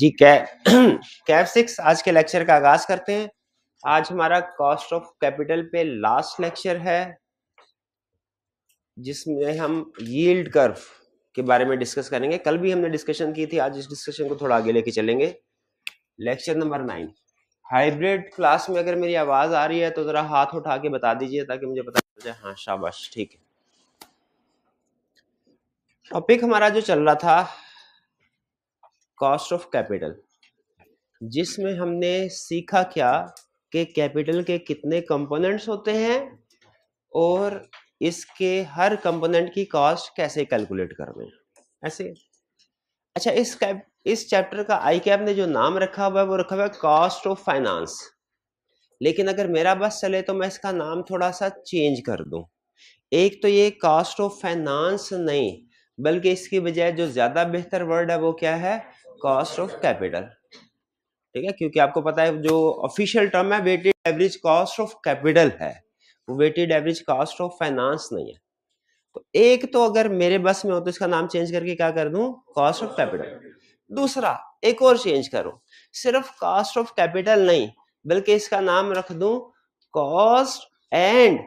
जी कै कैफ सिक्स आज के लेक्चर का आगाज करते हैं आज हमारा कॉस्ट ऑफ कैपिटल पे लास्ट लेक्चर है जिसमें हम यील्ड कर्व के बारे में डिस्कस करेंगे कल भी हमने डिस्कशन की थी आज इस डिस्कशन को थोड़ा आगे लेके चलेंगे lecture number nine hybrid class में अगर मेरी आवाज आ रही है तो जरा हाथ उठा के बता दीजिए ताकि मुझे पता चल जाए हाँ शाबाश ठीक है टॉपिक हमारा जो चल रहा था कॉस्ट ऑफ कैपिटल जिसमें हमने सीखा क्या कि कैपिटल के कितने कंपोनेंट्स होते हैं और इसके हर कंपोनेंट की कॉस्ट कैसे कैलकुलेट करनी ऐसे अच्छा इस कैप इस चैप्टर का आई कैप ने जो नाम रखा हुआ है वो रखा हुआ है कॉस्ट ऑफ फाइनेंस लेकिन अगर मेरा बस चले तो मैं इसका नाम थोड़ा सा चेंज कर दूं एक तो ये कॉस्ट ऑफ फाइनेंस नहीं बल्कि इसकी बजाय जो ज़्यादा बेहतर वर्ड है वो क्या है कॉस्ट ऑफ कैपिटल ठीक है क्योंकि आपको पता है जो ऑफिशियल टर्म है weighted average cost of capital है वो weighted average cost of finance नहीं है तो एक तो अगर मेरे बस में हो तो इसका नाम चेंज करके क्या कर दू कॉस्ट ऑफ कैपिटल दूसरा एक और चेंज करो सिर्फ कॉस्ट ऑफ कैपिटल नहीं बल्कि इसका नाम रख दू cost and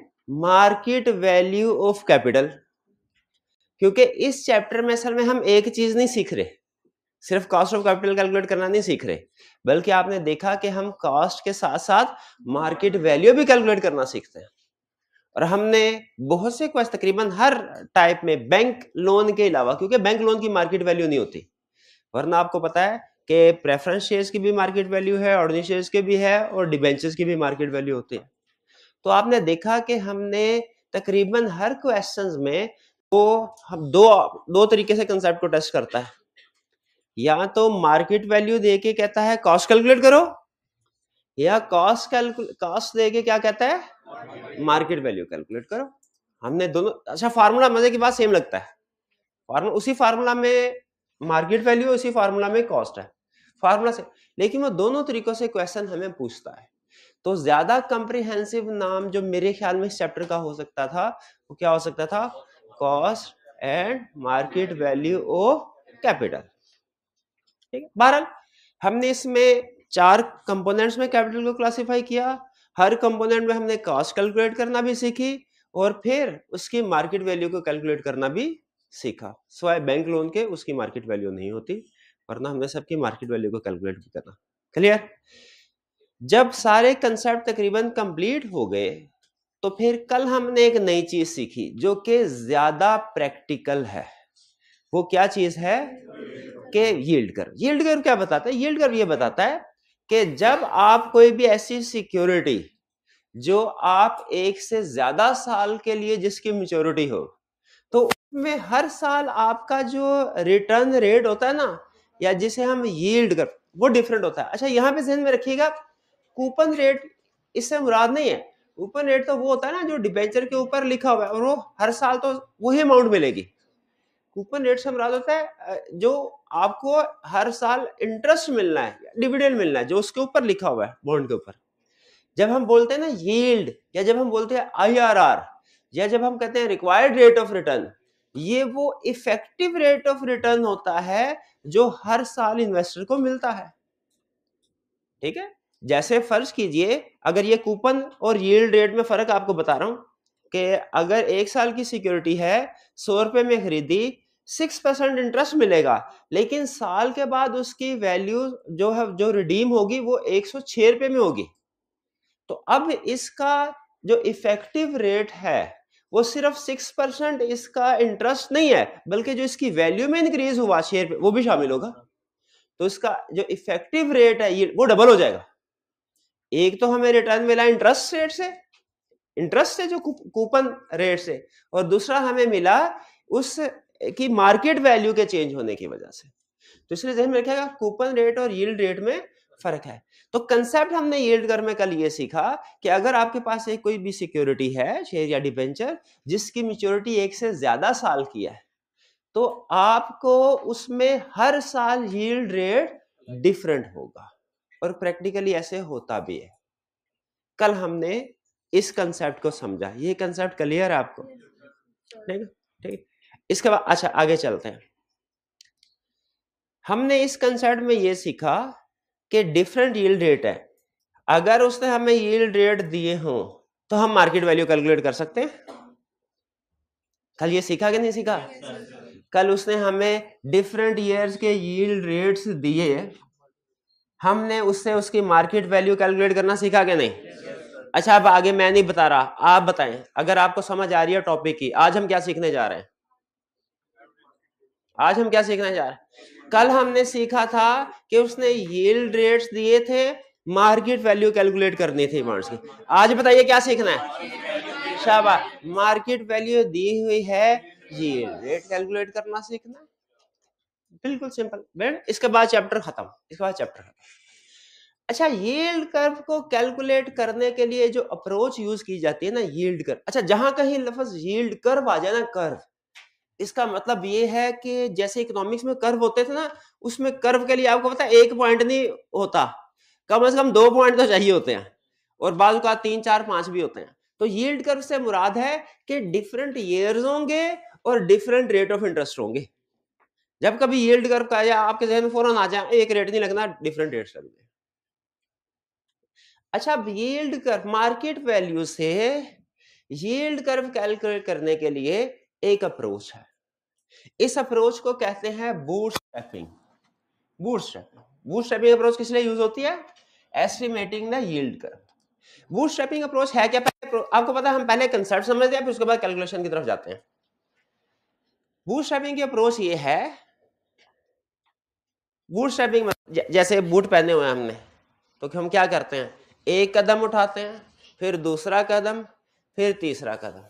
market value of capital क्योंकि इस चैप्टर में असल में हम एक चीज नहीं सीख रहे सिर्फ कॉस्ट ऑफ कैपिटल कैलकुलेट करना नहीं सीख रहे बल्कि आपने देखा कि हम कॉस्ट के साथ साथ मार्केट वैल्यू भी कैलकुलेट करना सीखते हैं और हमने बहुत से क्वेश्चन तकरीबन हर टाइप में बैंक लोन के अलावा क्योंकि बैंक लोन की मार्केट वैल्यू नहीं होती वरना आपको पता है कि प्रेफरेंस शेयर्स की भी मार्केट वैल्यू है ऑर्डनी शेयर्स की भी है और डिबेंचर्स की भी मार्केट वैल्यू होती है तो आपने देखा कि हमने तकरीबन हर क्वेश्चन में वो हम दो दो तरीके से कंसेप्ट को टेस्ट करता है या तो मार्केट वैल्यू दे के कहता है कॉस्ट कैलकुलेट करो या कॉस्ट कॉस्ट दे के क्या कहता है मार्केट वैल्यू कैलकुलेट करो हमने दोनों अच्छा फार्मूला मजे की बात सेम लगता है फार्मूला उसी फार्मूला में मार्केट वैल्यू उसी फार्मूला में कॉस्ट है फार्मूला से लेकिन वो दोनों तरीकों से क्वेश्चन हमें पूछता है तो ज्यादा कंप्रिहेंसिव नाम जो मेरे ख्याल में इस चैप्टर का हो सकता था वो क्या हो सकता था cost and market value of capital ठीक है बहरहाल हमने इसमें चार कंपोनेंट्स में कैपिटल को क्लासिफाई किया हर कंपोनेंट में हमने कॉस्ट कैलकुलेट करना भी सीखी और फिर उसकी मार्केट वैल्यू को कैलकुलेट करना भी सीखा सोए बैंक लोन के उसकी मार्केट वैल्यू नहीं होती वरना हमने सबकी मार्केट वैल्यू को कैलकुलेट भी करना क्लियर जब सारे कंसेप्ट तकरीबन कंप्लीट हो गए तो फिर कल हमने एक नई चीज सीखी जो कि ज्यादा प्रैक्टिकल है वो क्या चीज है के यील्ड कर यील्ड कर क्या बताता है यील्ड कर ये बताता है कि जब आप कोई भी ऐसी सिक्योरिटी जो आप एक से ज्यादा साल के लिए जिसकी मेच्योरिटी हो तो उसमें हर साल आपका जो रिटर्न रेट होता है ना या जिसे हम यील्ड कर वो डिफरेंट होता है अच्छा यहाँ पे जहन में रखिएगा कूपन रेट इससे मुराद नहीं है कूपन रेट तो वो होता है ना जो डिबेंचर के ऊपर लिखा हुआ है और वो हर साल तो वही अमाउंट मिलेगी कूपन रेट से मुराद होता है जो आपको हर साल इंटरेस्ट मिलना है डिविडेंड मिलना है जो उसके ऊपर लिखा हुआ है बॉन्ड के ऊपर जब हम बोलते हैं ना यील्ड या जब हम बोलते हैं आईआरआर या जब हम कहते हैं रिक्वायर्ड रेट ऑफ रिटर्न ये वो इफेक्टिव रेट ऑफ रिटर्न होता है जो हर साल इन्वेस्टर को मिलता है ठीक है जैसे फर्ज कीजिए अगर ये कूपन और यील्ड रेट में फर्क आपको बता रहा हूं कि अगर एक साल की सिक्योरिटी है सौ रुपए में खरीदी सिक्स परसेंट इंटरेस्ट मिलेगा लेकिन साल के बाद उसकी वैल्यू जो है जो रिडीम होगी वो एक सौ छह रुपये में होगी तो अब इसका जो इफेक्टिव रेट है वो सिर्फ सिक्स परसेंट इसका इंटरेस्ट नहीं है बल्कि जो इसकी वैल्यू में इंक्रीज हुआ शेयर पे वो भी शामिल होगा तो इसका जो इफेक्टिव रेट है ये वो डबल हो जाएगा एक तो हमें रिटर्न मिला इंटरेस्ट रेट से इंटरेस्ट से जो कूपन रेट से और दूसरा हमें मिला उस कि मार्केट वैल्यू के चेंज होने की वजह से तो इसलिए ध्यान में रखिएगा कूपन रेट और यील्ड रेट में फर्क है तो कंसेप्ट हमने यील्ड कर में कल ये सीखा कि अगर आपके पास एक कोई भी सिक्योरिटी है शेयर या डिबेंचर जिसकी मेच्योरिटी एक से ज्यादा साल की है तो आपको उसमें हर साल यील्ड रेट डिफरेंट होगा और प्रैक्टिकली ऐसे होता भी है कल हमने इस कंसेप्ट को समझा ये कंसेप्ट क्लियर है आपको ठीक है ठीक इसके बाद अच्छा आगे चलते हैं हमने इस कंसर्ट में यह सीखा कि डिफरेंट यील्ड रेट है अगर उसने हमें यील्ड रेट दिए हों तो हम मार्केट वैल्यू कैलकुलेट कर सकते हैं कल ये सीखा कि नहीं सीखा कल उसने हमें डिफरेंट ईयर्स के यील्ड रेट्स दिए हमने उससे उसकी मार्केट वैल्यू कैलकुलेट करना सीखा कि नहीं अच्छा अब आगे मैं नहीं बता रहा आप बताएं अगर आपको समझ आ रही है टॉपिक की आज हम क्या सीखने जा रहे हैं आज हम क्या सीखना चाह रहे कल हमने सीखा था कि उसने यील्ड रेट्स दिए थे मार्केट वैल्यू कैलकुलेट करनी थी बॉन्ड्स की आज बताइए क्या सीखना है शाबाश मार्केट वैल्यू दी हुई है यील्ड रेट कैलकुलेट करना सीखना बिल्कुल सिंपल बैंड इसके बाद चैप्टर खत्म इसके बाद चैप्टर खत्म अच्छा यील्ड कर्व को कैलकुलेट करने के लिए जो अप्रोच यूज की जाती है ना यील्ड कर्व अच्छा जहां कहीं लफ्ज यील्ड कर्व आ जाए ना कर्व इसका मतलब ये है कि जैसे इकोनॉमिक्स में कर्व होते थे ना उसमें कर्व के लिए आपको पता है एक पॉइंट नहीं होता कम से कम दो पॉइंट तो चाहिए होते हैं और बाद का तीन चार पांच भी होते हैं तो यील्ड कर्व से मुराद है कि डिफरेंट ईयर्स होंगे और डिफरेंट रेट ऑफ इंटरेस्ट होंगे जब कभी यील्ड कर्व का या आपके जहन में फौरन आ जाए एक रेट नहीं लगना डिफरेंट रेट लगने अच्छा यील्ड कर्व मार्केट वैल्यू से यील्ड कर्व कैलकुलेट करने के लिए एक अप्रोच है इस अप्रोच को कहते हैं बूटस्ट्रैपिंग बूटस्ट्रैपिंग बूटस्ट्रैपिंग अप्रोच किस लिए यूज होती है estimating the yield curve bootstrapping approach है क्या पहले आपको पता है हम पहले कंसेप्ट समझते हैं फिर उसके बाद कैलकुलेशन की तरफ जाते हैं बूटस्ट्रैपिंग की अप्रोच ये है बूटस्ट्रैपिंग जैसे बूट पहने हुए हमने तो हम क्या करते हैं एक कदम उठाते हैं फिर दूसरा कदम फिर तीसरा कदम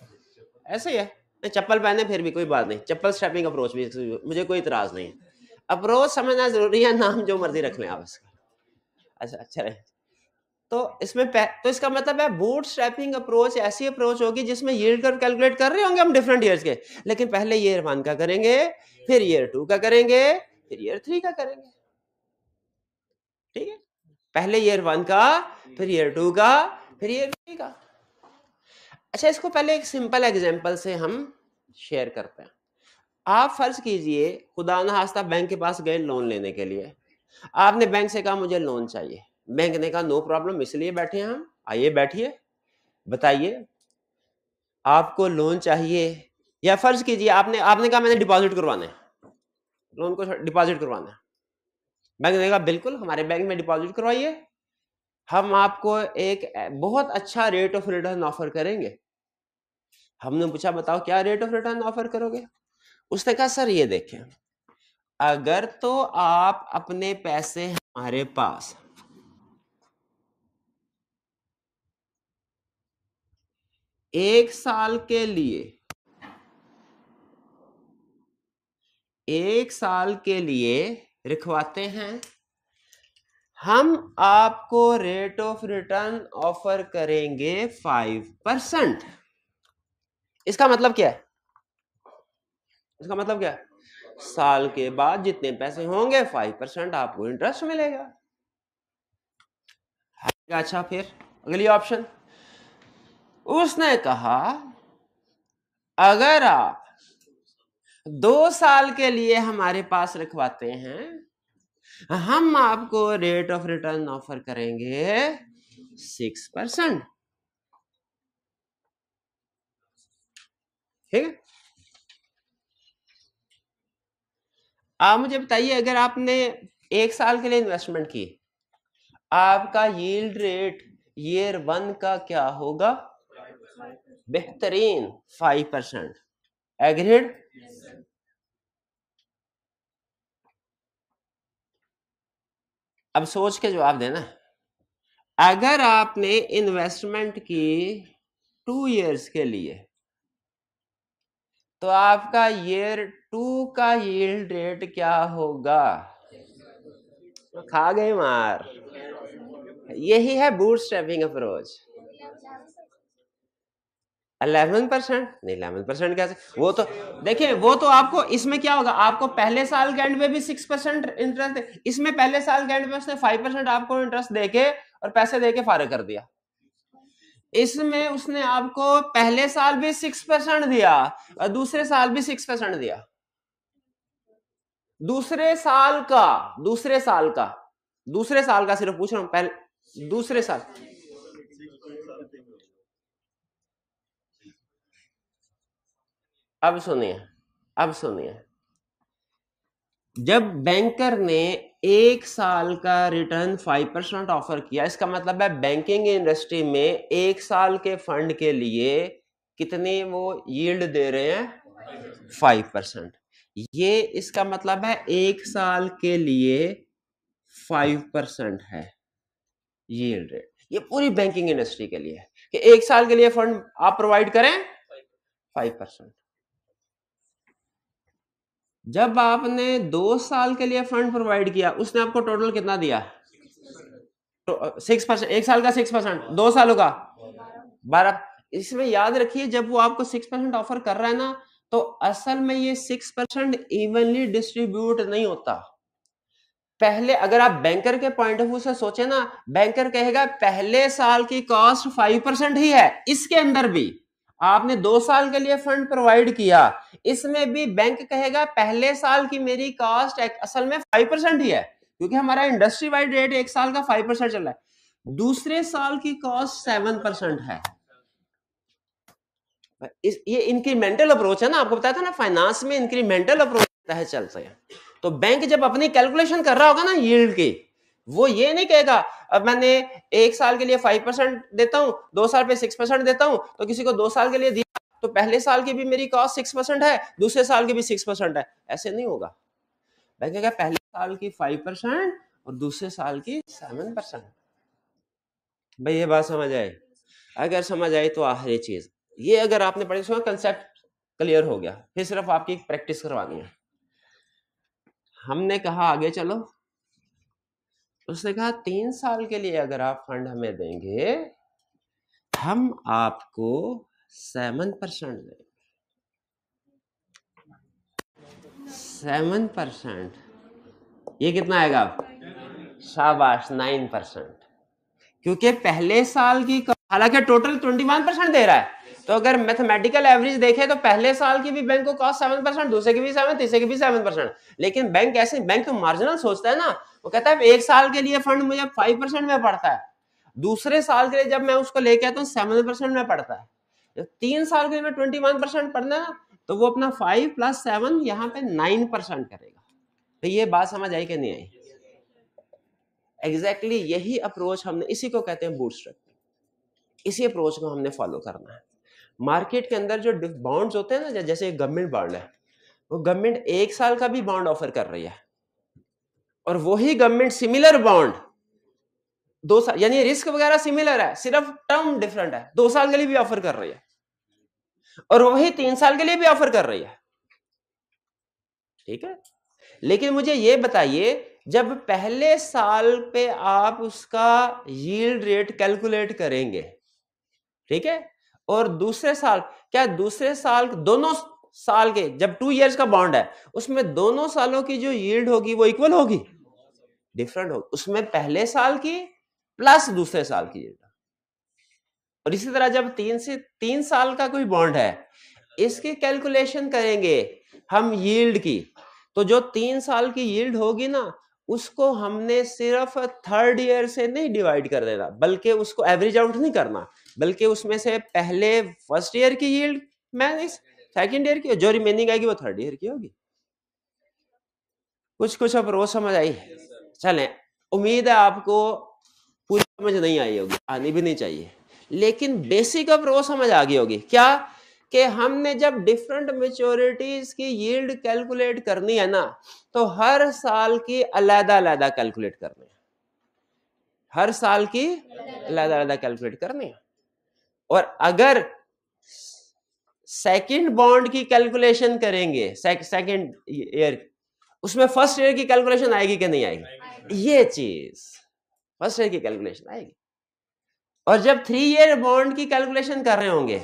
ऐसे ही है नहीं तो चप्पल पहने फिर भी कोई बात नहीं चप्पल स्टेपिंग अप्रोच भी मुझे कोई इतराज़ नहीं अप्रोच समझना ज़रूरी है नाम जो मर्जी रख लें आप इसका अच्छा अच्छा रहे तो इसमें तो इसका मतलब है बूट स्ट्रैपिंग अप्रोच ऐसी अप्रोच होगी जिसमें ईयर कर्व कैलकुलेट कर रहे होंगे हम डिफरेंट ईयर्स के लेकिन पहले ईयर वन का करेंगे फिर ईयर टू का करेंगे फिर ईयर थ्री का करेंगे ठीक है पहले ईयर वन का फिर ईयर टू का फिर ईयर थ्री का अच्छा इसको पहले एक सिंपल एग्जाम्पल से हम शेयर करते हैं आप फर्ज कीजिए खुदा ना हास्ता बैंक के पास गए लोन लेने के लिए आपने बैंक से कहा मुझे लोन चाहिए बैंक ने कहा नो प्रॉब्लम इसलिए बैठे हैं हम आइए बैठिए बताइए आपको लोन चाहिए या फर्ज कीजिए आपने आपने कहा मैंने डिपॉजिट करवाना है लोन को डिपॉजिट करवाना है बैंक ने कहा बिल्कुल हमारे बैंक में डिपॉजिट करवाइए हम आपको एक बहुत अच्छा रेट ऑफ रिटर्न ऑफर करेंगे हमने पूछा बताओ क्या रेट ऑफ रिटर्न ऑफर करोगे उसने कहा सर ये देखें अगर तो आप अपने पैसे हमारे पास एक साल के लिए एक साल के लिए रखवाते हैं हम आपको रेट ऑफ रिटर्न ऑफर करेंगे फाइव परसेंट इसका मतलब क्या है इसका मतलब क्या है साल के बाद जितने पैसे होंगे फाइव परसेंट आपको इंटरेस्ट मिलेगा अच्छा फिर अगली ऑप्शन उसने कहा अगर आप दो साल के लिए हमारे पास रखवाते हैं हम आपको रेट ऑफ रिटर्न ऑफर करेंगे सिक्स परसेंट ठीक है आप मुझे बताइए अगर आपने एक साल के लिए इन्वेस्टमेंट की आपका यील्ड रेट ईयर वन का क्या होगा बेहतरीन फाइव परसेंट एग्रीड अब सोच के जवाब देना अगर आपने इन्वेस्टमेंट की टू इयर्स के लिए तो आपका ईयर टू का यील्ड रेट क्या होगा तो खा गए मार यही है bootstrapping approach eleven percent नहीं अलेवन परसेंट कैसे वो तो देखिए वो तो आपको इसमें क्या होगा आपको पहले साल के एंड में भी सिक्स परसेंट इंटरेस्ट इसमें पहले साल के एंड में उसने फाइव परसेंट आपको इंटरेस्ट देके और पैसे देके फारग कर दिया इसमें उसने आपको पहले साल भी सिक्स परसेंट दिया और दूसरे साल भी सिक्स परसेंट दिया दूसरे साल का दूसरे साल का दूसरे साल का सिर्फ पूछ रहा हूं पहले दूसरे साल अब सुनिए अब सुनिए जब बैंकर ने एक साल का रिटर्न फाइव परसेंट ऑफर किया इसका मतलब है बैंकिंग इंडस्ट्री में एक साल के फंड के लिए कितने वो यील्ड दे रहे हैं फाइव परसेंट ये इसका मतलब है एक साल के लिए फाइव परसेंट है यील्ड रेट ये पूरी बैंकिंग इंडस्ट्री के लिए है कि एक साल के लिए फंड आप प्रोवाइड करें फाइव परसेंट जब आपने दो साल के लिए फंड प्रोवाइड किया उसने आपको टोटल कितना दिया सिक्स तो, परसेंट एक साल का सिक्स परसेंट दो सालों का बारह इसमें याद रखिए जब वो आपको सिक्स परसेंट ऑफर कर रहा है ना तो असल में ये सिक्स परसेंट इवनली डिस्ट्रीब्यूट नहीं होता पहले अगर आप बैंकर के पॉइंट ऑफ व्यू से सोचे ना बैंकर कहेगा पहले साल की कॉस्ट फाइव परसेंट ही है इसके अंदर भी आपने दो साल के लिए फंड प्रोवाइड किया इसमें भी बैंक कहेगा पहले साल की मेरी कॉस्ट असल में फाइव परसेंट ही है क्योंकि हमारा इंडस्ट्री वाइड रेट एक साल का फाइव परसेंट चल रहा है दूसरे साल की कॉस्ट सेवन परसेंट है इस, ये इंक्रीमेंटल अप्रोच है ना आपको बताया था ना फाइनेंस में इंक्रीमेंटल अप्रोच है चलते हैं तो बैंक जब अपनी कैलकुलेशन कर रहा होगा ना यील्ड की वो ये नहीं कहेगा अब मैंने एक साल के लिए फाइव परसेंट देता हूँ दो साल पे सिक्स परसेंट देता हूँ तो किसी को दो साल के लिए दिया तो पहले साल की भी मेरी कॉस्ट सिक्स परसेंट है दूसरे साल की भी सिक्स परसेंट है ऐसे नहीं होगा बैंक कहेगा पहले साल की फाइव परसेंट और दूसरे साल की सेवन परसेंट भाई ये बात समझ आए अगर समझ आए तो आखिरी चीज ये अगर आपने पढ़ी सुना कंसेप्ट क्लियर हो गया फिर सिर्फ आपकी प्रैक्टिस करवानी है हमने कहा आगे चलो उसने कहा तीन साल के लिए अगर आप फंड हमें देंगे हम आपको सेवन परसेंट देंगे सेवन परसेंट ये कितना आएगा आप शाबाश नाइन परसेंट क्योंकि पहले साल की हालांकि टोटल ट्वेंटी वन परसेंट दे रहा है तो अगर मैथमेटिकल एवरेज देखें तो पहले साल की भी बैंक को कॉस्ट सेवन परसेंट दूसरे की भी सेवन तीसरे की भी सेवन परसेंट लेकिन बैंक ऐसे बैंक तो मार्जिनल सोचता है ना वो कहता है एक साल के लिए फंड मुझे फाइव परसेंट में पड़ता है दूसरे साल के लिए जब मैं उसको लेके आता हूँ सेवन परसेंट में पड़ता है तीन साल के लिए मैं ट्वेंटी वन परसेंट पढ़ना है तो वो अपना फाइव प्लस सेवन यहाँ पे नाइन परसेंट करेगा तो ये बात समझ आई कि नहीं आई एग्जैक्टली exactly यही अप्रोच हमने इसी को कहते हैं बूट इसी अप्रोच को हमने फॉलो करना है मार्केट के अंदर जो बॉन्ड्स होते हैं ना जैसे गवर्नमेंट बॉन्ड है वो गवर्नमेंट एक साल का भी बॉन्ड ऑफर कर रही है और वही गवर्नमेंट सिमिलर बॉन्ड दो साल यानी रिस्क वगैरह सिमिलर है सिर्फ टर्म डिफरेंट है दो साल के लिए भी ऑफर कर रही है और वही तीन साल के लिए भी ऑफर कर रही है ठीक है लेकिन मुझे ये बताइए जब पहले साल पे आप उसका यील्ड रेट कैलकुलेट करेंगे ठीक है और दूसरे साल क्या दूसरे साल दोनों साल के जब टू इयर्स का बॉन्ड है उसमें दोनों सालों की जो यील्ड होगी वो इक्वल होगी डिफरेंट होगी उसमें पहले साल की प्लस दूसरे साल की यील्ड और इसी तरह जब तीन से तीन साल का कोई बॉन्ड है इसकी कैलकुलेशन करेंगे हम यील्ड की तो जो तीन साल की यील्ड होगी ना उसको हमने सिर्फ थर्ड ईयर से नहीं डिवाइड कर देना बल्कि उसको एवरेज आउट नहीं करना बल्कि उसमें से पहले फर्स्ट ईयर की यील्ड मैंने ईयर की जो रिमेनिंग आएगी वो थर्ड ईयर की होगी कुछ कुछ अब रोज समझ आई है चले उम्मीद है आपको पूरी समझ नहीं आई होगी आनी भी नहीं चाहिए लेकिन बेसिक अब रोज समझ आ गई होगी क्या कि हमने जब डिफरेंट मेच्योरिटीज की यील्ड कैलकुलेट करनी है ना तो हर साल की अलहदा अलहदा कैलकुलेट करनी है हर साल की अलहदा अलहदा कैलकुलेट करनी है और अगर सेकंड बॉन्ड की कैलकुलेशन करेंगे सेकंड ईयर उसमें फर्स्ट ईयर की कैलकुलेशन आएगी कि नहीं आएगी ये चीज फर्स्ट ईयर की कैलकुलेशन आएगी और जब थ्री ईयर बॉन्ड की कैलकुलेशन कर रहे होंगे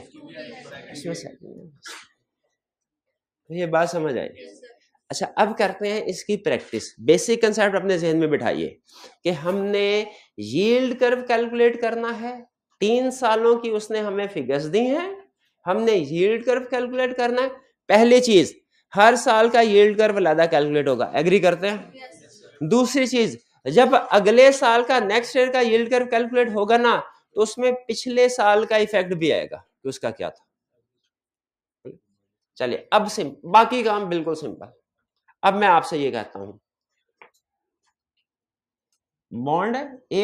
इसमें तो ये बात समझ आई अच्छा अब करते हैं इसकी प्रैक्टिस बेसिक कंसेप्ट अपने जहन में बिठाइए कि हमने यील्ड कर्व कैलकुलेट करना है तीन सालों की उसने हमें फिगर्स दी हैं हमने यील्ड कर्व कैलकुलेट करना है पहली चीज हर साल का यील्ड कर्व लादा कैलकुलेट होगा एग्री करते हैं दूसरी चीज जब अगले साल का नेक्स्ट ईयर का यील्ड कर्व कैलकुलेट होगा ना तो उसमें पिछले साल का इफेक्ट भी आएगा कि उसका क्या था चलिए अब सिम बाकी काम बिल्कुल सिंपल अब मैं आपसे ये कहता हूं bond A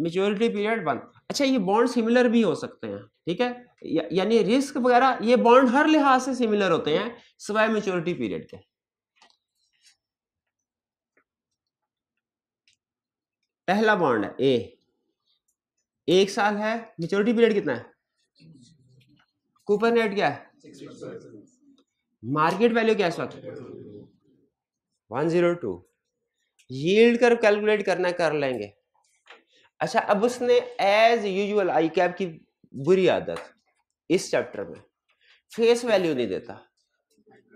maturity period one अच्छा ये बॉन्ड सिमिलर भी हो सकते हैं ठीक है या, यानी रिस्क वगैरह ये बॉन्ड हर लिहाज से सिमिलर होते हैं सिवाय मेच्योरिटी पीरियड के पहला बॉन्ड है ए एक साल है मेच्योरिटी पीरियड कितना है कूपन रेट क्या है मार्केट वैल्यू क्या है इस वक्त वन जीरो टू यील्ड कर कैलकुलेट करना कर लेंगे अच्छा अब उसने एज यूजुअल आई कैब की बुरी आदत इस चैप्टर में फेस वैल्यू नहीं देता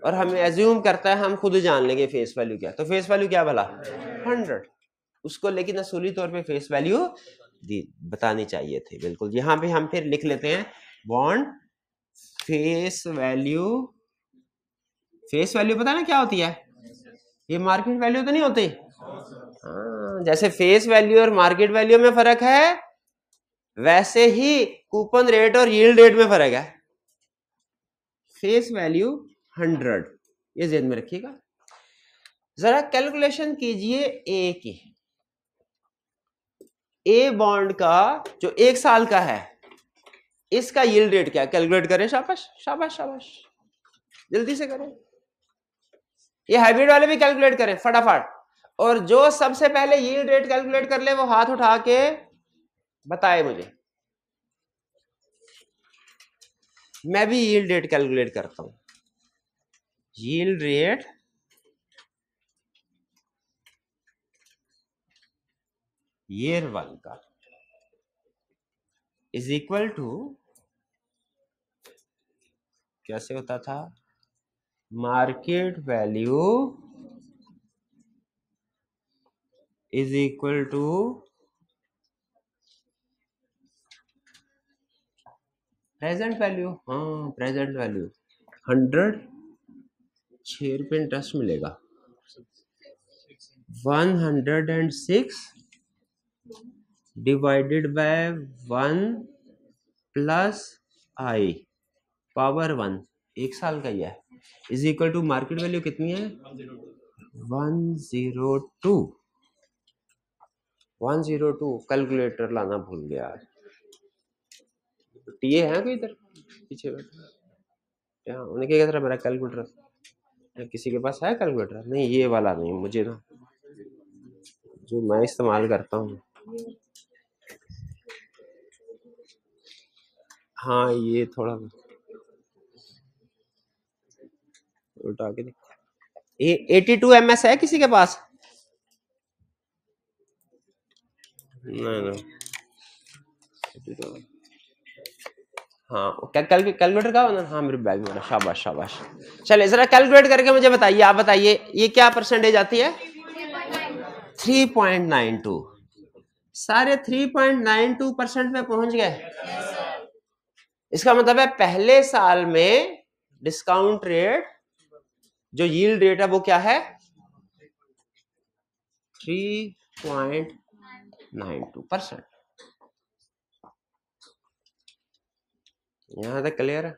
और हमें एज्यूम करता है हम खुद जान लेंगे फेस वैल्यू क्या तो फेस वैल्यू क्या भला हंड्रेड उसको लेकिन असूली तौर पे फेस वैल्यू दी बतानी चाहिए थी बिल्कुल यहाँ पे हम फिर लिख लेते हैं bond face value face value पता है ना क्या होती है ये मार्केट वैल्यू तो नहीं होती हाँ, जैसे फेस वैल्यू और मार्केट वैल्यू में फर्क है वैसे ही कूपन रेट और यील्ड रेट में फर्क है फेस वैल्यू हंड्रेड ये जेन में रखिएगा जरा कैलकुलेशन कीजिए ए की ए बॉन्ड का जो एक साल का है इसका यील्ड रेट क्या कैलकुलेट करें शाबाश शाबाश शाबाश जल्दी से करें ये हाइब्रिड वाले भी कैलकुलेट करें फटाफट और जो सबसे पहले यील्ड रेट कैलकुलेट कर ले वो हाथ उठा के बताए मुझे मैं भी यील्ड रेट कैलकुलेट करता हूं यील्ड रेट ईयर वन का इज इक्वल टू कैसे होता था market value is equal to present value हाँ प्रेजेंट वैल्यू हंड्रेड छः रुपये इंटरेस्ट मिलेगा one hundred and six divided by one plus i power one एक साल का ही है is equal to market value कितनी है one zero two one zero two calculator लाना भूल गया टीए है कोई इधर पीछे बैठा उन्हें क्या कहता मेरा कैलकुलेटर किसी के पास है कैलकुलेटर नहीं ये वाला नहीं मुझे ना जो मैं इस्तेमाल करता हूँ हाँ ये थोड़ा उल्टा के एटी टू एम है किसी के पास नहीं हाँ कैलकुलेटर कल, कल, का हाँ मेरे बैग में शाबाश शाबाश चले जरा कैलकुलेट करके मुझे बताइए आप बताइए ये क्या परसेंटेज आती है थ्री पॉइंट नाइन टू सारे three point nine two percent में पहुंच गए इसका मतलब है पहले साल में डिस्काउंट रेट जो यील्ड रेट है वो क्या है three point nine two percent यहां तक क्लियर है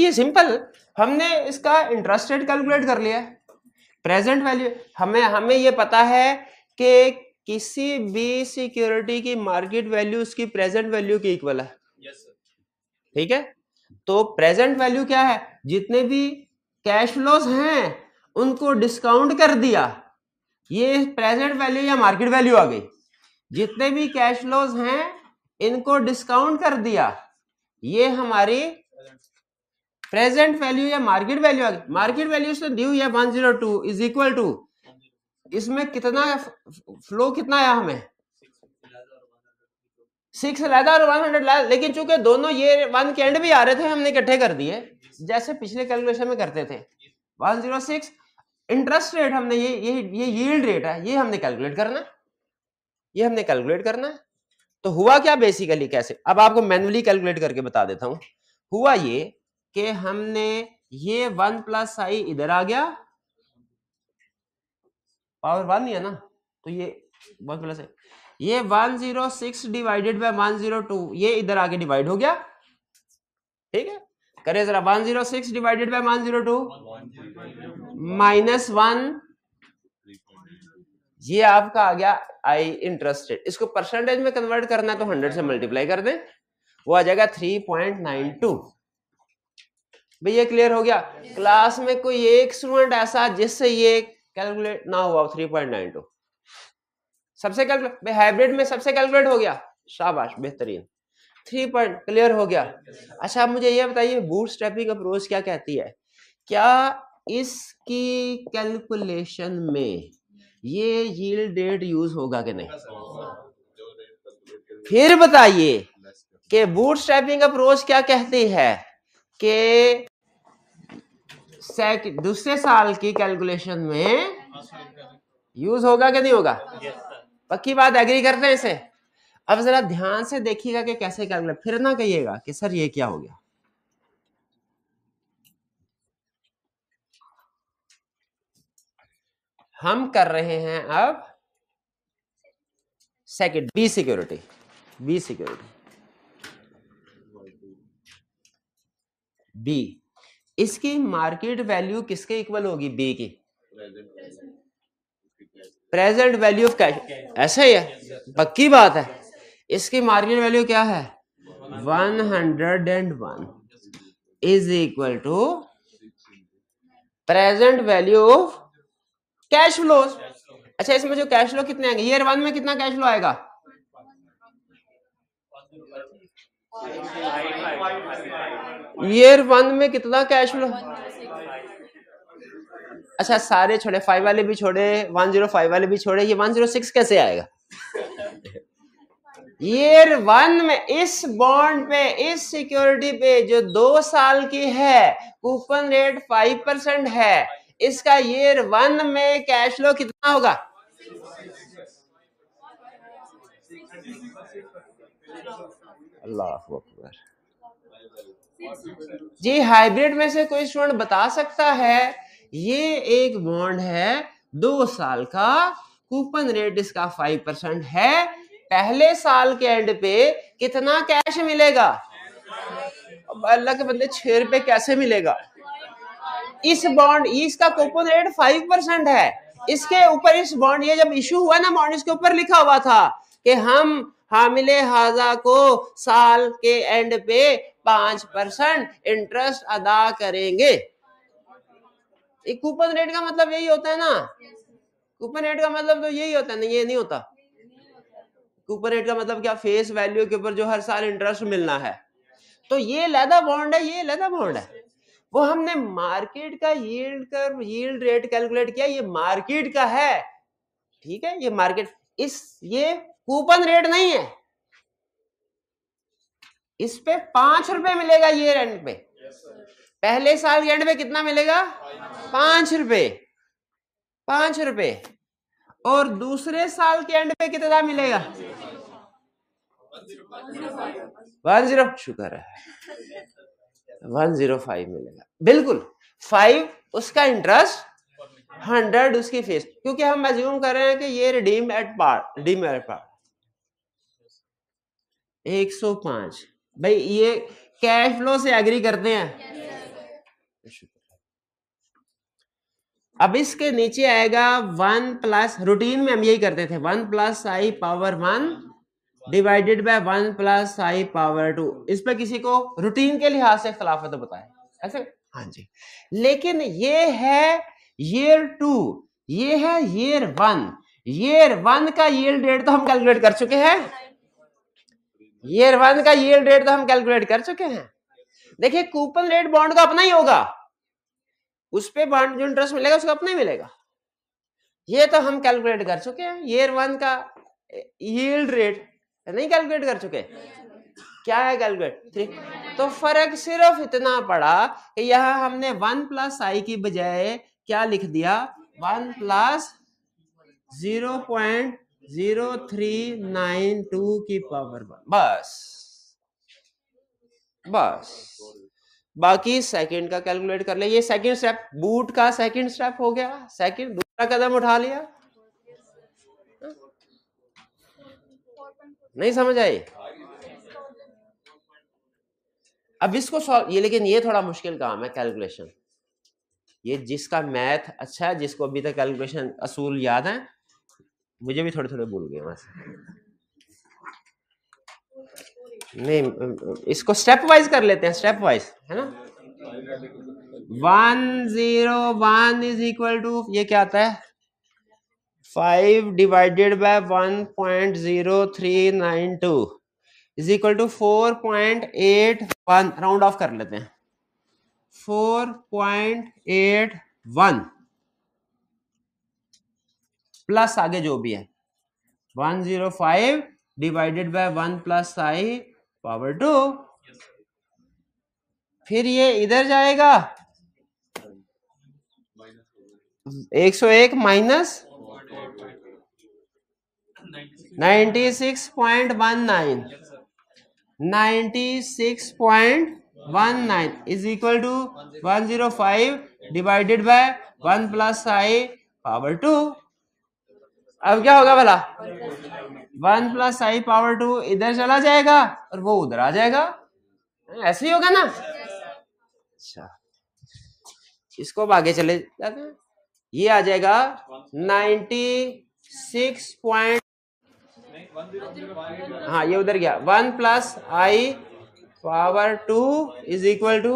ये सिंपल हमने इसका इंटरेस्ट रेट कैलकुलेट कर लिया प्रेजेंट वैल्यू हमें हमें ये पता है कि किसी भी सिक्योरिटी की मार्केट वैल्यू उसकी प्रेजेंट वैल्यू के इक्वल है ठीक yes, है तो प्रेजेंट वैल्यू क्या है जितने भी कैश फ्लोज हैं उनको डिस्काउंट कर दिया ये प्रेजेंट वैल्यू या मार्केट वैल्यू आ गई जितने भी कैश फ्लोज हैं इनको डिस्काउंट कर दिया ये हमारी प्रेजेंट वैल्यू या मार्केट वैल्यू आ गई मार्केट वैल्यू से दी हुई है one zero two is equal to इसमें कितना फ्लो कितना आया हमें सिक्स लगा और वन हंड्रेड लगा लेकिन चूंकि दोनों ये वन के एंड भी आ रहे थे हमने इकट्ठे कर दिए जैसे पिछले कैलकुलेशन में करते थे one zero six interest rate हमने ये ये ये यील्ड रेट है ये हमने कैलकुलेट करना ये हमने कैलकुलेट करना है तो हुआ क्या बेसिकली कैसे अब आपको मैनुअली कैलकुलेट करके बता देता हूँ हुआ ये कि हमने ये वन प्लस आई इधर आ गया पावर वन ही है ना तो ये वन प्लस आई ये one zero six divided by one zero two ये इधर आगे डिवाइड हो गया ठीक है करे जरा one zero six divided by one zero two minus one ये आपका आ गया आई इंटरेस्टेड इसको परसेंटेज में कन्वर्ट करना है तो हंड्रेड से मल्टीप्लाई कर दे वो आ जाएगा थ्री पॉइंट नाइन टू भाई ये क्लियर हो गया क्लास में कोई एक स्टूडेंट ऐसा जिससे ये कैलकुलेट ना हुआ थ्री पॉइंट नाइन टू सबसे कैलकुलेट हाइब्रिड में सबसे कैलकुलेट हो गया शाबाश बेहतरीन थ्री पॉइंट क्लियर हो गया अच्छा आप मुझे ये बताइए बूट स्टेपिंग अप्रोच क्या कहती है क्या इसकी कैलकुलेशन में ये यील्ड डेट यूज होगा कि नहीं फिर बताइए कि बूट स्टेपिंग अप्रोच क्या कहती है कि दूसरे साल की कैलकुलेशन में यूज होगा कि नहीं होगा yes, पक्की बात एग्री करते हैं इसे अब जरा ध्यान से देखिएगा कि कैसे कैलकुलेट फिर ना कहिएगा कि सर ये क्या हो गया हम कर रहे हैं अब second B security B security B इसकी मार्केट वैल्यू किसके इक्वल होगी बी की प्रेजेंट वैल्यू ऑफ कैश ऐसा ही है पक्की बात है इसकी मार्केट वैल्यू क्या है one hundred and one is equal to present value of cash flow अच्छा इसमें जो कैश फ्लो कितने आएंगे ईयर वन में कितना कैश फ्लो आएगा ईयर वन में कितना कैश फ्लो अच्छा सारे छोड़े फाइव वाले भी छोड़े वन जीरो फाइव वाले भी छोड़े ये वन जीरो सिक्स कैसे आएगा ईयर वन में इस बॉन्ड पे इस सिक्योरिटी पे जो दो साल की है कूपन रेट फाइव परसेंट है इसका ईयर वन में कैश फ्लो कितना होगा अल्लाह अकबर जी हाइब्रिड में से कोई स्टूडेंट बता सकता है ये एक बॉन्ड है दो साल का कूपन रेट इसका फाइव परसेंट है पहले साल के एंड पे कितना कैश मिलेगा अल्लाह के बंदे छह रुपए कैसे मिलेगा इस बॉन्ड इसका कूपन रेट फाइव परसेंट है इसके ऊपर इस बॉन्ड ये जब इशू हुआ ना बॉन्ड इसके ऊपर लिखा हुआ था कि हम हामिले हाजा को साल के एंड पे पांच परसेंट इंटरेस्ट अदा करेंगे एक कूपन रेट का मतलब यही होता है ना कूपन रेट का मतलब तो यही होता है ना ये नहीं होता कूपन रेट का मतलब क्या फेस वैल्यू के ऊपर जो हर साल इंटरेस्ट मिलना है तो ये लैदा बॉन्ड है ये लैदा बॉन्ड है वो हमने मार्केट का यील्ड कर यील्ड रेट कैलकुलेट किया ये मार्केट का है ठीक है ये मार्केट इस ये कूपन रेट नहीं है इस पे पांच रुपए मिलेगा ये रेंट पे yes, पहले साल के एंड में कितना मिलेगा पांच रुपए पांच रुपए और दूसरे साल के एंड पे कितना मिलेगा वन जीरो शुक्र है वन जीरो फाइव मिलेगा बिल्कुल फाइव उसका इंटरेस्ट हंड्रेड उसकी फीस क्योंकि हम एज्यूम कर रहे हैं कि ये redeem at par redeem at par एक सौ पांच भाई ये कैश फ्लो से एग्री करते हैं अब इसके नीचे आएगा वन प्लस रूटीन में हम यही करते थे one plus i power one divided by one plus i power two इस पर किसी को रूटीन के लिहाज से इख्तलाफ है तो बताए ऐसे हाँ जी लेकिन ये है ईयर टू ये है ईयर वन ईयर वन का ईयर डेट तो हम कैलकुलेट कर चुके हैं ईयर वन का ईयर डेट तो हम कैलकुलेट कर चुके हैं देखिए कूपन रेट बॉन्ड का अपना ही होगा उस पर बॉन्ड जो इंटरेस्ट मिलेगा उसका अपना ही मिलेगा ये तो हम कैलकुलेट कर चुके हैं ईयर वन का यील्ड रेट नहीं कैलकुलेट कर चुके क्या है कैलकुलेट थ्री तो फर्क सिर्फ इतना पड़ा कि यह हमने वन प्लस आई की बजाय क्या लिख दिया one plus zero point zero three nine two की पावर वन बस बस बाकी सेकंड का कैलकुलेट कर ले ये सेकंड स्टेप बूट का सेकंड स्टेप हो गया सेकंड दूसरा कदम उठा लिया नहीं समझ आई अब इसको सॉल्व ये लेकिन ये थोड़ा मुश्किल काम है कैलकुलेशन ये जिसका मैथ अच्छा है जिसको अभी तक कैलकुलेशन असूल याद है मुझे भी थोड़े थोड़े भूल गए वहां नहीं इसको स्टेप वाइज कर लेते हैं स्टेप वाइज है ना one zero one is equal to ये क्या आता है five divided by one point zero three nine two is equal to four point eight one round off कर लेते हैं four point eight one plus आगे जो भी है one zero five divided by one plus i power two फिर ये इधर जाएगा 101 minus 96.19 96.19 is equal to 105 divided by 1 plus i power two अब क्या होगा भला one plus i power two इधर चला जाएगा और वो उधर आ जाएगा ऐसे ही होगा ना अच्छा इसको आगे चले जाते हैं ये आ जाएगा नाइन्टी सिक्स पॉइंट हाँ ये उधर गया one plus i power two is equal to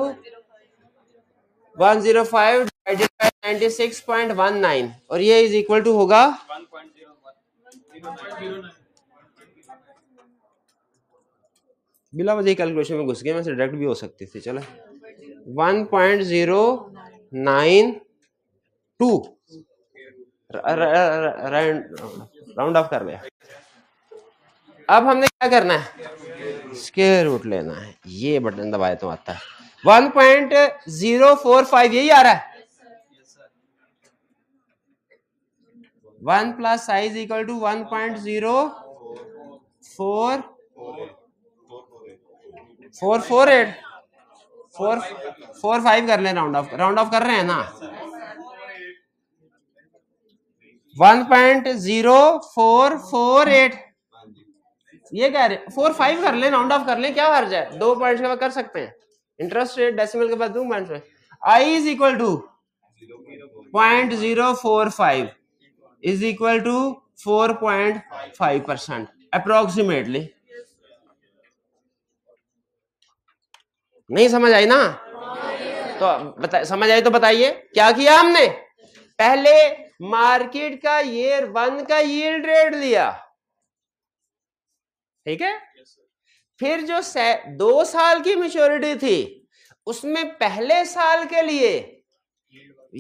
one zero five divided by ninety six point one nine और ये इज इक्वल टू होगा बिला वजह कैलकुलेशन में घुस गए मैं डायरेक्ट भी हो सकती थी चलो one point zero nine two round off कर लिया अब हमने क्या करना है स्केयर रूट लेना है ये बटन दबाए तो आता है one point zero four five यही आ रहा है one plus size equal to one point zero four four four eight four four five कर ले राउंड ऑफ राउंड ऑफ कर रहे हैं ना one point zero four four eight ये कह रहे फोर फाइव कर ले राउंड ऑफ कर ले क्या हर्ज है दो पॉइंट के बाद कर सकते हैं इंटरेस्ट रेट डेसिमल के बाद दो point i is equal to point zero four five is equal to four point five percent approximately नहीं समझ आई ना तो बता, समझ आई तो बताइए क्या किया हमने पहले मार्केट का ईयर वन का यील्ड रेट लिया ठीक है फिर जो दो साल की मेच्योरिटी थी उसमें पहले साल के लिए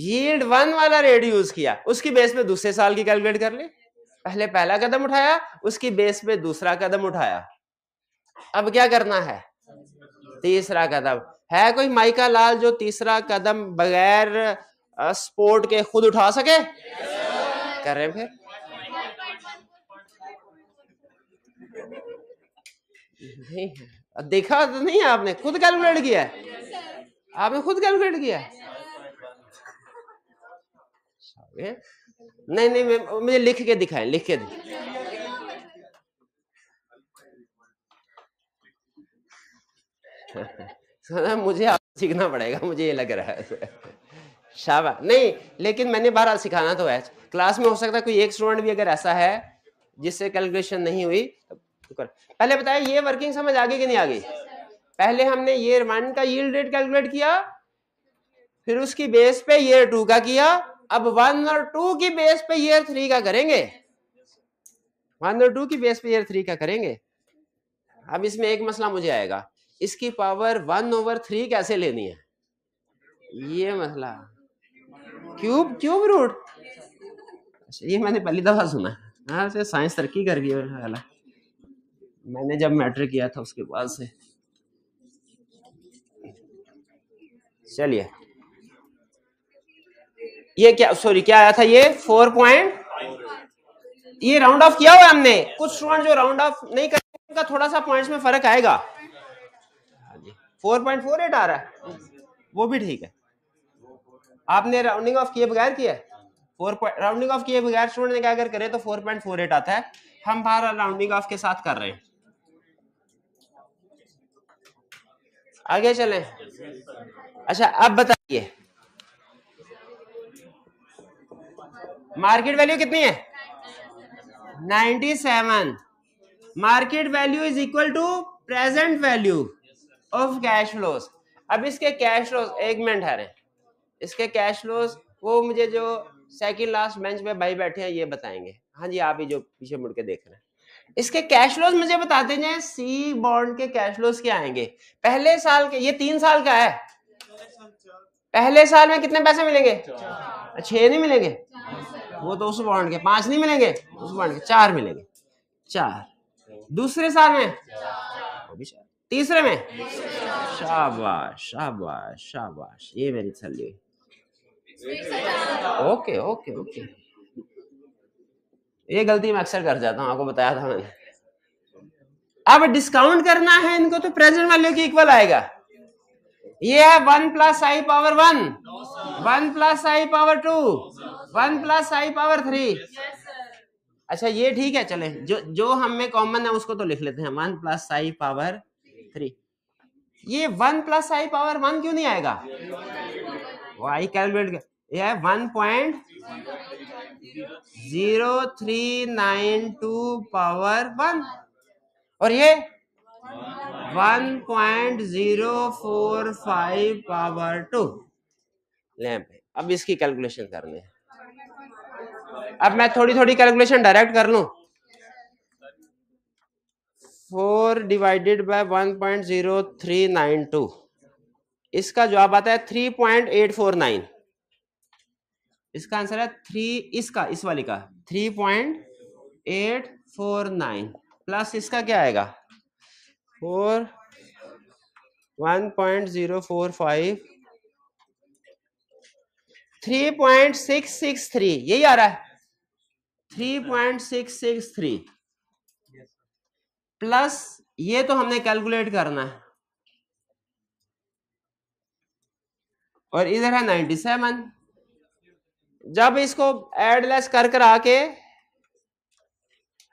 यील्ड वन वाला रेट यूज किया उसकी बेस पे दूसरे साल की कैलकुलेट कर ली पहले पहला कदम उठाया उसकी बेस पे दूसरा कदम उठाया अब क्या करना है तीसरा कदम है कोई माइका लाल जो तीसरा कदम बगैर स्पोर्ट के खुद उठा सके कर रहे फिर नहीं देखा तो नहीं आपने खुद कैलकुलेट किया है आपने खुद कैलकुलेट किया नहीं नहीं मुझे लिख के दिखाएं लिख के दिखाएं सर मुझे आप सीखना पड़ेगा मुझे ये लग रहा है शाबा नहीं लेकिन मैंने बारह सिखाना तो है क्लास में हो सकता है कोई एक स्टूडेंट भी अगर ऐसा है जिससे कैलकुलेशन नहीं हुई तो पहले बताया ये वर्किंग समझ आ गई कि नहीं आ गई पहले हमने ईयर वन का यील्ड रेट कैलकुलेट किया फिर उसकी बेस पे ईयर टू का किया अब वन और टू की बेस पे ईयर थ्री का करेंगे वन और टू की बेस पे ईयर थ्री का करेंगे अब इसमें एक मसला मुझे आएगा इसकी पावर वन ओवर थ्री कैसे लेनी है ये मसला क्यूब क्यूब रूट अच्छा ये मैंने पहली दफा सुना हाँ से साइंस तरक्की कर गई है मैंने जब मैट्रिक किया था उसके बाद से चलिए ये क्या सॉरी क्या आया था ये फोर पॉइंट ये राउंड ऑफ किया हुआ हमने कुछ स्टूडेंट जो राउंड ऑफ नहीं कर उनका थोड़ा सा पॉइंट्स में फर्क आएगा फोर पॉइंट फोर एट आ रहा है वो भी ठीक है आपने राउंडिंग ऑफ किए बगैर किया फोर पॉइंट राउंडिंग ऑफ किए बगैर स्टूडेंट ने क्या अगर करें तो फोर पॉइंट फोर एट आता है हम बाहर राउंडिंग ऑफ के साथ कर रहे हैं आगे चलें अच्छा अब बताइए मार्केट वैल्यू कितनी है seven market value is equal to present value of cash flows अब इसके कैश फ्लोज एक मिनट है इसके कैश फ्लोज वो मुझे जो सेकंड लास्ट बेंच पे भाई बैठे हैं ये बताएंगे हाँ जी आप ही जो पीछे मुड़ के देख रहे हैं इसके कैश फ्लोज मुझे बता जाए सी बॉन्ड के कैश फ्लोज क्या आएंगे पहले साल के ये तीन साल का है पहले साल में कितने पैसे मिलेंगे छह नहीं मिलेंगे वो तो उस बॉन्ड के पांच नहीं मिलेंगे उस बॉन्ड के चार मिलेंगे चार दूसरे साल में तीसरे में शाबाश शाबाश शाबाश ये मेरी हुई ओके ओके ओके ये गलती मैं अक्सर कर जाता हूँ आपको बताया था मैंने अब डिस्काउंट करना है इनको तो प्रेजेंट वैल्यू की इक्वल आएगा ये है one plus i power one one plus i power two one plus i power three अच्छा ये ठीक है चले जो जो हमें कॉमन है उसको तो लिख लेते हैं one plus i power three ये one plus i power one क्यों नहीं आएगा वो आई कैलकुलेट कर यह one point zero three nine two power one और ये one point zero four five power two लैम्प है अब इसकी कैलकुलेशन करनी है अब मैं थोड़ी थोड़ी कैलकुलेशन डायरेक्ट कर लूं four divided by one point zero three nine two इसका जवाब आता है three point eight four nine इसका आंसर है थ्री इसका इस वाली का three point eight four nine plus इसका क्या आएगा four one point zero four five three point six six three यही आ रहा है three point six six three plus ये तो हमने कैलकुलेट करना है और इधर है नाइन्टी सेवन जब इसको एडलेस कर कर आके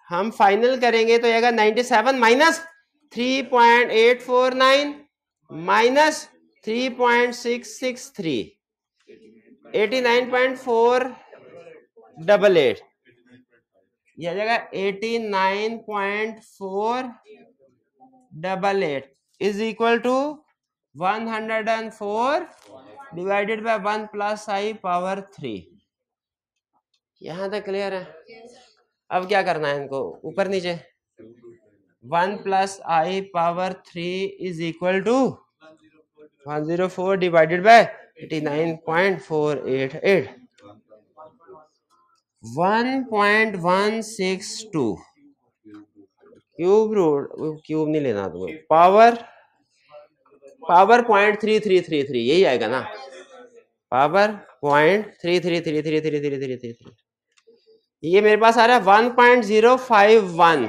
हम फाइनल करेंगे तो आएगा ninety seven minus three point eight four nine minus three point six six three eighty nine point four double eight यह जाएगा eighty nine point four double eight is equal to one hundred and four divided by one plus i power three यहाँ तक clear है अब क्या करना है इनको ऊपर नीचे one plus i power three is equal to one zero four divided by eighty nine point four eight eight 1.162 cube root cube नहीं लेना तुम्हें power power point three three three three यही आएगा ना power point three three three three three three three three three ये मेरे पास आ रहा है one point zero five one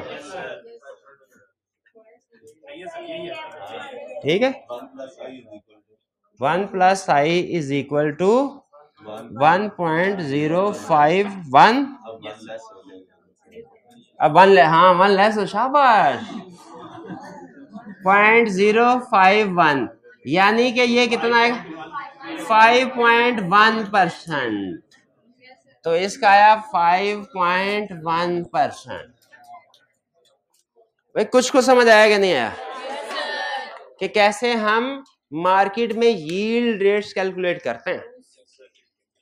ठीक है one plus i is equal to one point zero five one अब वन ले हाँ वन लेस हो शाबाश पॉइंट जीरो फाइव वन यानी कि ये कितना है फाइव पॉइंट वन परसेंट तो इसका आया फाइव पॉइंट वन परसेंट भाई कुछ को समझ आया कि नहीं आया कि कैसे हम मार्केट में यील्ड रेट्स कैलकुलेट करते हैं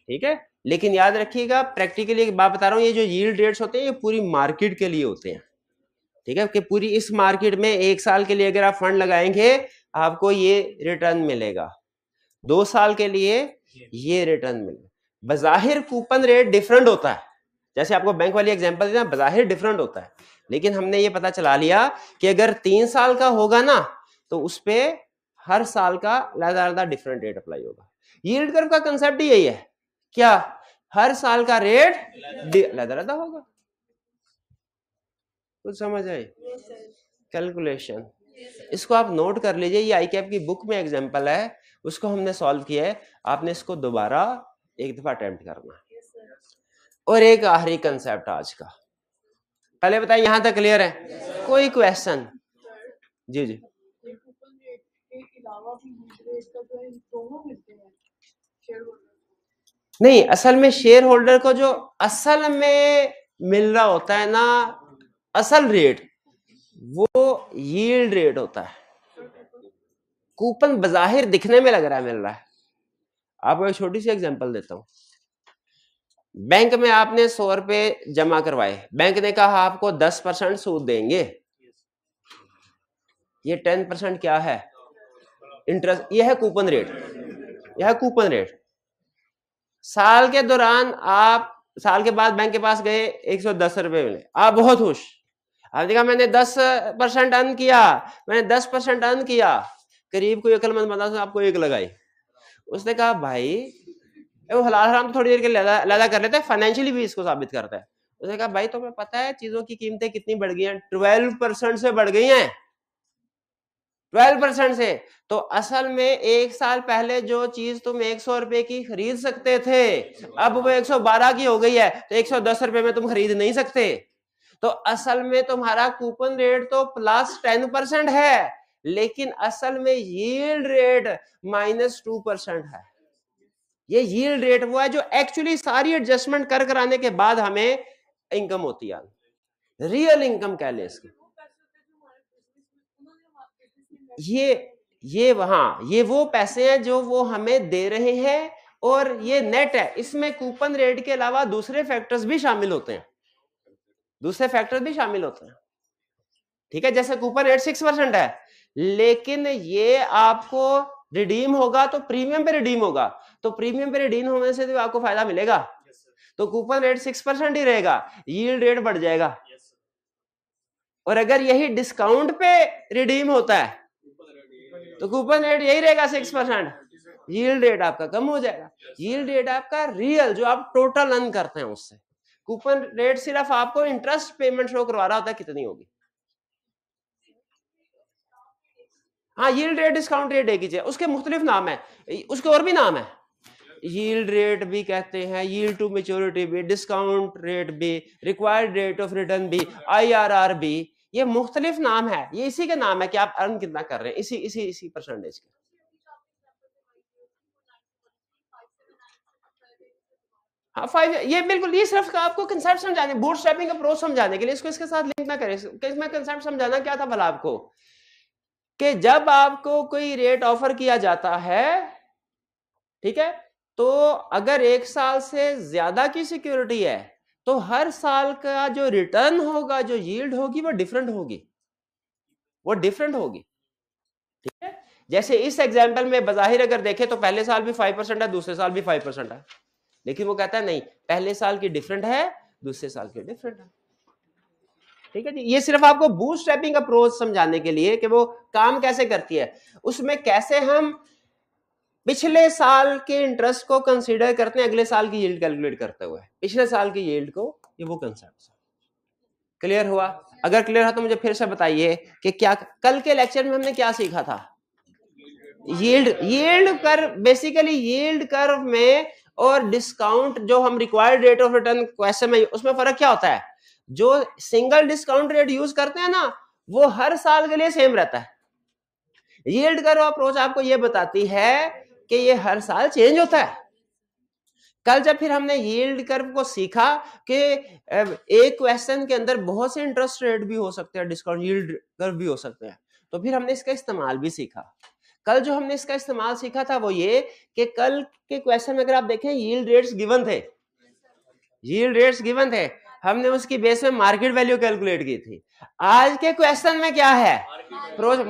ठीक है लेकिन याद रखिएगा प्रैक्टिकली बात बता रहा हूँ ये जो यील्ड रेट्स होते हैं ये पूरी मार्केट के लिए होते हैं ठीक है कि पूरी इस मार्केट में एक साल के लिए अगर आप फंड लगाएंगे आपको ये रिटर्न मिलेगा दो साल के लिए ये रिटर्न मिलेगा बाहिर कूपन रेट डिफरेंट होता है जैसे आपको बैंक वाली एग्जाम्पल देना बाहिर डिफरेंट होता है लेकिन हमने ये पता चला लिया कि अगर तीन साल का होगा ना तो उस पर हर साल का लादा डिफरेंट रेट अप्लाई होगा यील्ड कर्व का कंसेप्ट ही यही है क्या हर साल का रेट अलग अलग होगा कुछ समझ आई कैलकुलेशन इसको आप नोट कर लीजिए ये आई कैप की बुक में एग्जाम्पल है उसको हमने सॉल्व किया है आपने इसको दोबारा एक दफा अटेम्प्ट करना और एक आखिरी कंसेप्ट आज का पहले बताइए यहां तक क्लियर है कोई क्वेश्चन जी जी नहीं असल में शेयर होल्डर को जो असल में मिल रहा होता है ना असल रेट वो यील्ड रेट होता है कूपन बजाहिर दिखने में लग रहा है मिल रहा है आपको एक छोटी सी एग्जांपल देता हूं बैंक में आपने सौ रुपए जमा करवाए बैंक ने कहा आपको दस परसेंट सूद देंगे ये टेन परसेंट क्या है इंटरेस्ट यह है कूपन रेट यह है कूपन रेट साल के दौरान आप साल के बाद बैंक के पास गए एक सौ दस रुपए मिले आप बहुत खुश आपने कहा मैंने दस परसेंट अर्न किया मैंने दस परसेंट अर्न किया करीब कोई अकलमंद बंदा उसने आपको एक लगाई उसने कहा भाई वो हलाल हराम तो थोड़ी देर के लदा कर लेते हैं फाइनेंशियली भी इसको साबित करता है उसने कहा भाई तुम्हें तो पता है चीज़ों की कीमतें कितनी बढ़ गई हैं ट्वेल्व परसेंट से बढ़ गई हैं ट्वेल्व परसेंट से तो असल में एक साल पहले जो चीज तुम एक सौ रुपए की खरीद सकते थे अब वो एक सौ बारह की हो गई है तो एक सौ दस रुपए में तुम खरीद नहीं सकते तो असल में तुम्हारा कूपन रेट तो प्लस टेन परसेंट है लेकिन असल में yield rate minus two percent है ये यील्ड रेट वो है जो एक्चुअली सारी एडजस्टमेंट कर कराने के बाद हमें इनकम होती है रियल इनकम कह ले इसकी ये ये वहां ये वो पैसे हैं जो वो हमें दे रहे हैं और ये नेट है इसमें कूपन रेट के अलावा दूसरे फैक्टर्स भी शामिल होते हैं दूसरे फैक्टर्स भी शामिल होते हैं ठीक है जैसे कूपन रेट सिक्स परसेंट है लेकिन ये आपको रिडीम होगा तो प्रीमियम पे रिडीम होगा तो प्रीमियम पे रिडीम होने से भी आपको फायदा मिलेगा yes, तो कूपन रेट सिक्स परसेंट ही रहेगा यील्ड रेट बढ़ जाएगा yes, और अगर यही डिस्काउंट पे रिडीम होता है तो कूपन रेट यही रहेगा सिक्स परसेंट यील्ड रेट आपका कम हो जाएगा यील्ड रेट आपका रियल जो आप टोटल अर्न करते हैं उससे कूपन रेट सिर्फ आपको इंटरेस्ट पेमेंट शो करवा रहा होता है कितनी होगी हाँ यील्ड रेट डिस्काउंट रेट एक ही उसके मुख्तलिफ नाम है उसके और भी नाम है यील्ड रेट भी कहते हैं यील्ड टू मेच्योरिटी भी डिस्काउंट रेट भी रिक्वायर्ड रेट ऑफ रिटर्न भी आईआरआर भी ये मुख्तलिफ नाम है ये इसी के नाम है कि आप अर्न कितना कर रहे हैं इसी इसी इसी परसेंटेज का हाँ फाइव ये बिल्कुल ये सिर्फ आपको कंसेप्ट समझाने बोर्ड स्ट्रैपिंग अप्रोच समझाने के लिए इसको इसके साथ लिंक ना करें इसमें कंसेप्ट समझाना क्या था भला आपको कि जब आपको कोई रेट ऑफर किया जाता है ठीक है तो अगर एक साल से ज्यादा की सिक्योरिटी है तो हर साल का जो रिटर्न होगा जो यील्ड होगी वो डिफरेंट होगी वो डिफरेंट होगी ठीक है जैसे इस एग्जाम्पल में बजाहिर अगर देखें तो पहले साल भी फाइव परसेंट है दूसरे साल भी फाइव परसेंट है लेकिन वो कहता है नहीं पहले साल की डिफरेंट है दूसरे साल की डिफरेंट है ठीक है जी ये सिर्फ आपको बूस्ट स्ट्रैपिंग अप्रोच समझाने के लिए कि वो काम कैसे करती है उसमें कैसे हम पिछले साल के इंटरेस्ट को कंसीडर करते हैं अगले साल की यील्ड कैलकुलेट करते हुए पिछले साल की यील्ड को ये वो कंसेप्ट क्लियर हुआ अगर क्लियर हुआ तो मुझे फिर से बताइए कि क्या कल के लेक्चर में हमने क्या सीखा था yield yield curve basically yield curve में और डिस्काउंट जो हम required rate of return question में उसमें फर्क क्या होता है जो सिंगल डिस्काउंट रेट यूज करते हैं ना वो हर साल के लिए सेम रहता है यील्ड कर्व अप्रोच आपको ये बताती है कि ये हर साल चेंज होता है कल जब फिर हमने यील्ड कर्व को सीखा कि एक क्वेश्चन के अंदर बहुत से इंटरेस्ट रेट भी हो सकते हैं डिस्काउंट यील्ड कर्व भी हो सकते हैं तो फिर हमने इसका इस्तेमाल भी सीखा कल जो हमने इसका इस्तेमाल सीखा था वो ये कि कल के क्वेश्चन में अगर आप देखें यील्ड रेट्स गिवन थे यील्ड रेट्स गिवन थे हमने उसकी बेस में मार्केट वैल्यू कैलकुलेट की थी आज के क्वेश्चन में क्या है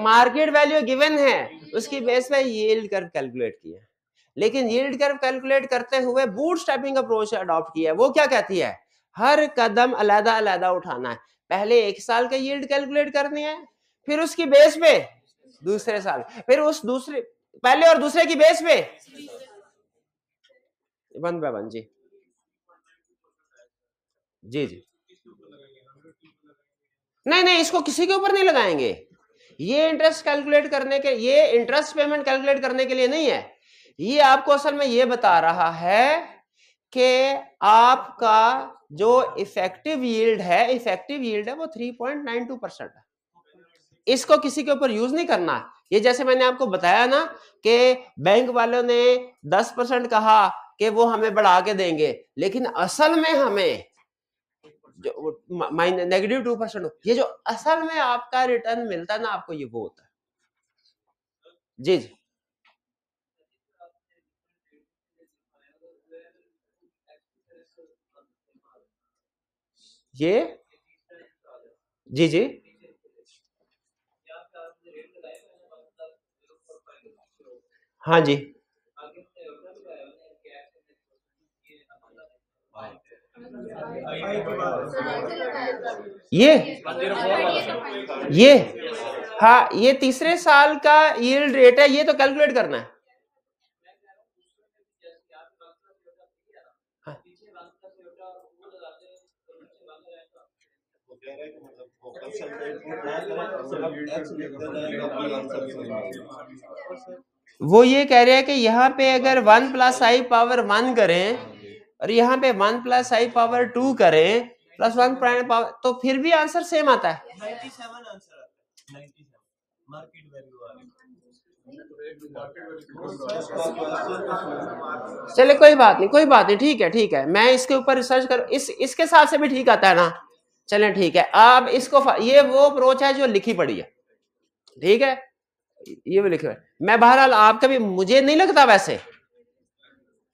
मार्केट वैल्यू गिवन है उसकी बेस पे यील्ड कर्व कैलकुलेट किया लेकिन यील्ड कर्व कैलकुलेट करते हुए बूट स्टेपिंग अप्रोच अडॉप्ट किया है वो क्या कहती है हर कदम अलहदा अलहदा उठाना है पहले एक साल का यील्ड कैलकुलेट करनी है फिर उसकी बेस पे दूसरे साल फिर उस दूसरे पहले और दूसरे की बेस पे वन बाय वन जी जी जी नहीं नहीं इसको किसी के ऊपर नहीं लगाएंगे ये इंटरेस्ट कैलकुलेट करने के ये इंटरेस्ट पेमेंट कैलकुलेट करने के लिए नहीं है ये आपको असल में ये बता रहा है कि आपका जो इफेक्टिव यील्ड है इफेक्टिव यील्ड है वो 3.92 परसेंट है इसको किसी के ऊपर यूज नहीं करना ये जैसे मैंने आपको बताया ना कि बैंक वालों ने 10 परसेंट कहा कि वो हमें बढ़ा के देंगे लेकिन असल में हमें जो माइनस नेगेटिव टू परसेंट ये जो असल में आपका रिटर्न मिलता है ना आपको ये वो होता है जी जी ये जी जी हाँ जी ये ये हाँ ये तीसरे साल का यील्ड रेट है ये तो कैलकुलेट करना है हाँ। वो ये कह रहे हैं कि यहाँ पे अगर one plus i power one करें और यहाँ पे one plus i power two करें प्लस वन प्राइम पावर तो फिर भी आंसर सेम आता है चले कोई बात नहीं कोई बात नहीं ठीक है ठीक है मैं इसके ऊपर रिसर्च कर इस इसके साथ से भी ठीक आता है ना चले ठीक है अब इसको ये वो अप्रोच है जो लिखी पड़ी है ठीक है ये भी लिखी मैं बहरहाल आपका भी मुझे नहीं लगता वैसे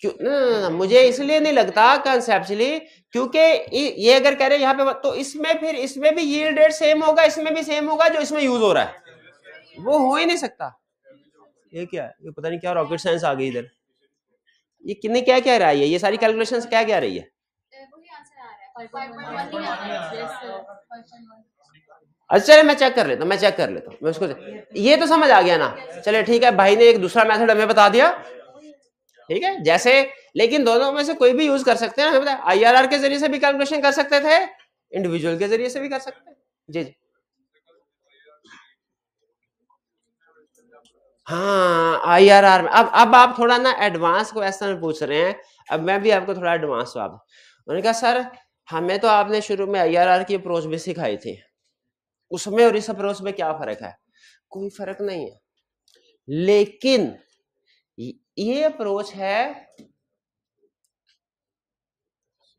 क्यों ना, ना, ना मुझे इसलिए नहीं लगता कंसेप्चुअली क्योंकि ये अगर कह रहे यहाँ पे तो इसमें फिर इसमें भी यील्ड रेट सेम होगा इसमें भी सेम होगा जो इसमें यूज हो रहा है वो हो ही नहीं सकता ये क्या है ये पता नहीं क्या रॉकेट साइंस आ गई इधर ये कितने क्या क्या रहा है ये सारी कैलकुलेशन क्या क्या रही है अच्छा चले मैं चेक कर लेता हूँ मैं चेक कर लेता हूँ मैं उसको ये तो समझ आ गया ना चले ठीक है भाई ने एक दूसरा मेथड हमें बता दिया ठीक है जैसे लेकिन दोनों में से कोई भी यूज कर सकते हैं बताया आर के जरिए से भी कैलकुलेशन कर सकते थे इंडिविजुअल के जरिए से भी कर सकते हैं जी जी हाँ आर में अब अब आप थोड़ा ना एडवांस क्वेश्चन पूछ रहे हैं अब मैं भी आपको थोड़ा एडवांस जवाब उन्होंने कहा सर हमें तो आपने शुरू में आई आर आर की अप्रोच भी सिखाई थी उसमें और इस अप्रोच में क्या फर्क है कोई फर्क नहीं है लेकिन ये अप्रोच है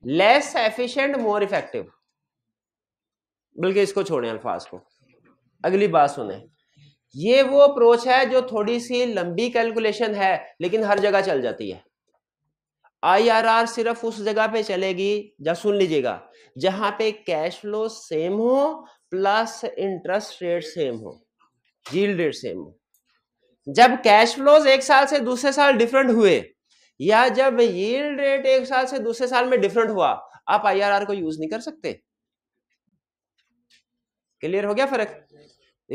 लेस एफिशिएंट मोर इफेक्टिव बल्कि इसको छोड़े अल्फाज को अगली बात सुने ये वो अप्रोच है जो थोड़ी सी लंबी कैलकुलेशन है लेकिन हर जगह चल जाती है आईआरआर सिर्फ उस जगह पे चलेगी जब सुन लीजिएगा जहां पे कैश फ्लो सेम हो प्लस इंटरेस्ट रेट सेम हो जील रेट सेम हो जब कैश फ्लोज एक साल से दूसरे साल डिफरेंट हुए या जब ये रेट एक साल से दूसरे साल में डिफरेंट हुआ आप आईआरआर को यूज नहीं कर सकते क्लियर हो गया फर्क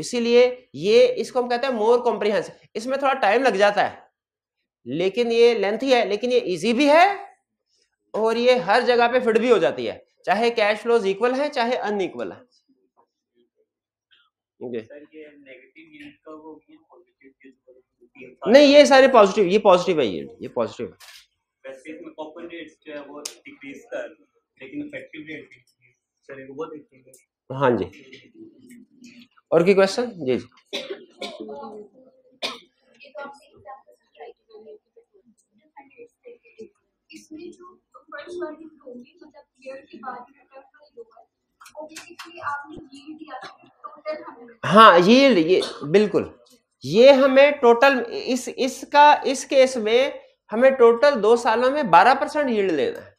इसीलिए ये इसको हम कहते हैं मोर कॉम्प्रिहेंसिव इसमें थोड़ा टाइम लग जाता है लेकिन ये लेंथी है लेकिन ये इजी भी है और ये हर जगह पे फिट भी हो जाती है चाहे कैश फ्लोज इक्वल है चाहे अनइक्वल है नहीं ये सारे पॉजिटिव ये पॉजिटिव है ये ये पॉजिटिव है हाँ जी और की क्वेश्चन जी जी तो मतलब हाँ ये ये बिल्कुल ये हमें टोटल इस इसका इस केस में हमें टोटल दो सालों में बारह परसेंट यील्ड लेना है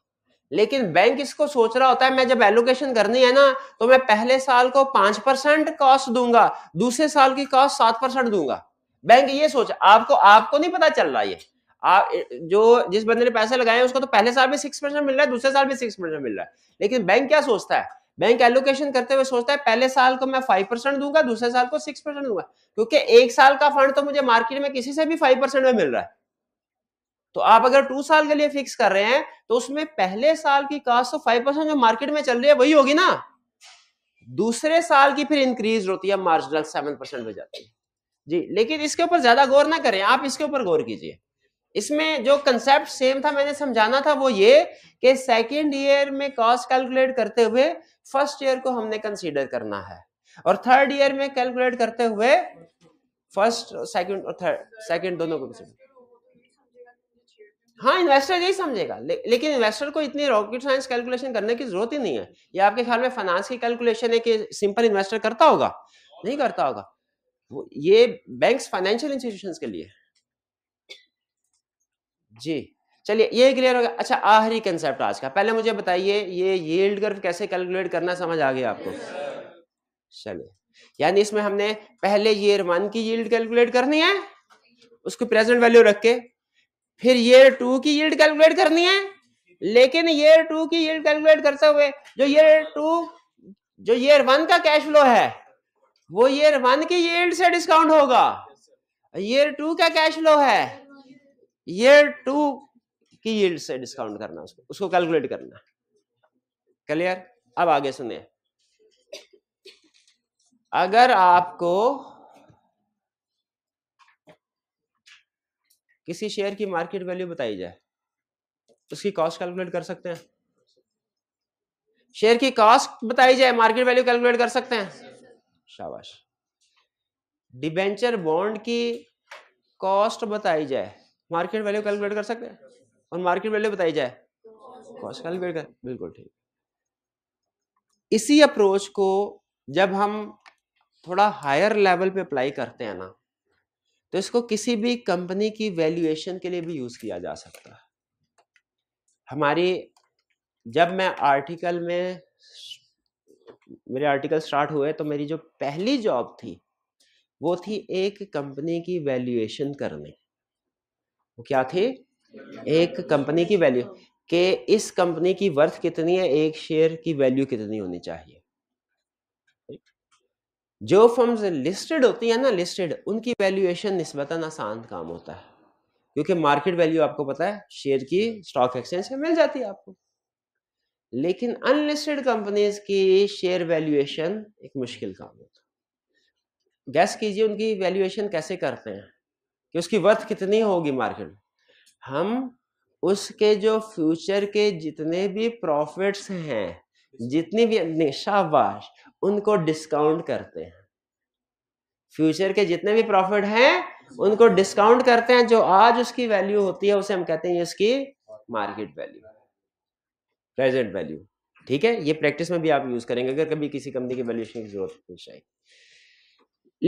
लेकिन बैंक इसको सोच रहा होता है मैं जब एलोकेशन करनी है ना तो मैं पहले साल को पांच परसेंट कॉस्ट दूंगा दूसरे साल की कॉस्ट सात परसेंट दूंगा बैंक ये सोच आपको आपको नहीं पता चल रहा ये आप जो जिस बंदे ने पैसे लगाए उसको तो पहले साल भी सिक्स परसेंट मिल रहा है दूसरे साल भी सिक्स परसेंट मिल रहा है लेकिन बैंक क्या सोचता है बैंक एलोकेशन करते हुए सोचता है पहले साल को मैं फाइव परसेंट दूंगा दूसरे साल को सिक्स परसेंट दूंगा क्योंकि एक साल का फंड तो मुझे मार्केट में किसी से भी फाइव परसेंट में मिल रहा है तो आप अगर टू साल के लिए फिक्स कर रहे हैं तो उसमें पहले साल की कास्ट तो फाइव परसेंट जो मार्केट में चल रही है वही होगी ना दूसरे साल की फिर इंक्रीज होती है मार्जिनल सेवन परसेंट हो जाती है जी लेकिन इसके ऊपर ज्यादा गौर ना करें आप इसके ऊपर गौर कीजिए इसमें जो कंसेप्ट सेम था मैंने समझाना था वो ये कि सेकेंड ईयर में कॉस्ट कैलकुलेट करते हुए फर्स्ट ईयर को हमने कंसीडर करना है और थर्ड ईयर में कैलकुलेट करते हुए फर्स्ट सेकंड और थर्ड सेकंड दोनों को कंसीडर हाँ इन्वेस्टर यही समझेगा ले, लेकिन इन्वेस्टर को इतनी रॉकेट साइंस कैलकुलेशन करने की जरूरत ही नहीं है ये आपके ख्याल में फाइनेंस की कैलकुलेशन है कि सिंपल इन्वेस्टर करता होगा नहीं करता होगा वो ये बैंक्स फाइनेंशियल इंस्टीट्यूशंस के लिए जी चलिए ये क्लियर हो गया अच्छा आखिरी कंसेप्ट आज का पहले मुझे बताइए ये येल्ड कर्व कैसे कैलकुलेट करना समझ आ गया आपको चलिए यानी इसमें हमने पहले ईयर वन की यील्ड कैलकुलेट करनी है उसको प्रेजेंट वैल्यू रख के फिर ईयर टू की यील्ड कैलकुलेट करनी है लेकिन ईयर टू की यील्ड कैलकुलेट करते हुए जो ईयर टू जो ईयर वन का कैश फ्लो है वो ईयर वन की यील्ड से डिस्काउंट होगा ईयर टू का कैश फ्लो है ये टू की यील्ड से डिस्काउंट करना उसको उसको कैलकुलेट करना क्लियर अब आगे सुनिए अगर आपको किसी शेयर की मार्केट वैल्यू बताई जाए उसकी कॉस्ट कैलकुलेट कर सकते हैं शेयर की कॉस्ट बताई जाए मार्केट वैल्यू कैलकुलेट कर सकते हैं शाबाश डिबेंचर बॉन्ड की कॉस्ट बताई जाए मार्केट वैल्यू कैलकुलेट कर सकते हैं और मार्केट वैल्यू बताई जाए कॉस्ट कैलकुलेट कर बिल्कुल ठीक इसी अप्रोच को जब हम थोड़ा हायर लेवल पे अप्लाई करते हैं ना तो इसको किसी भी कंपनी की वैल्यूएशन के लिए भी यूज किया जा सकता है हमारी जब मैं आर्टिकल में मेरे आर्टिकल स्टार्ट हुए तो मेरी जो पहली जॉब थी वो थी एक कंपनी की वैल्यूएशन करने वो क्या थे एक कंपनी की वैल्यू के इस कंपनी की वर्थ कितनी है एक शेयर की वैल्यू कितनी होनी चाहिए जो फर्म्स लिस्टेड होती है ना लिस्टेड उनकी वैल्यूएशन निस्बतन आसान काम होता है क्योंकि मार्केट वैल्यू आपको पता है शेयर की स्टॉक एक्सचेंज से मिल जाती है आपको लेकिन अनलिस्टेड कंपनीज की शेयर वैल्यूएशन एक मुश्किल काम होता है गैस कीजिए उनकी वैल्यूएशन कैसे करते हैं कि उसकी वर्थ कितनी होगी मार्केट हम उसके जो फ्यूचर के जितने भी प्रॉफिट्स हैं जितनी भी निशाबाश उनको डिस्काउंट करते हैं फ्यूचर के जितने भी प्रॉफिट हैं उनको डिस्काउंट करते हैं जो आज उसकी वैल्यू होती है उसे हम कहते हैं इसकी मार्केट वैल्यू प्रेजेंट वैल्यू ठीक है ये प्रैक्टिस में भी आप यूज करेंगे अगर कभी किसी कंपनी की वैल्यूएशन की जरूरत पेश तो आई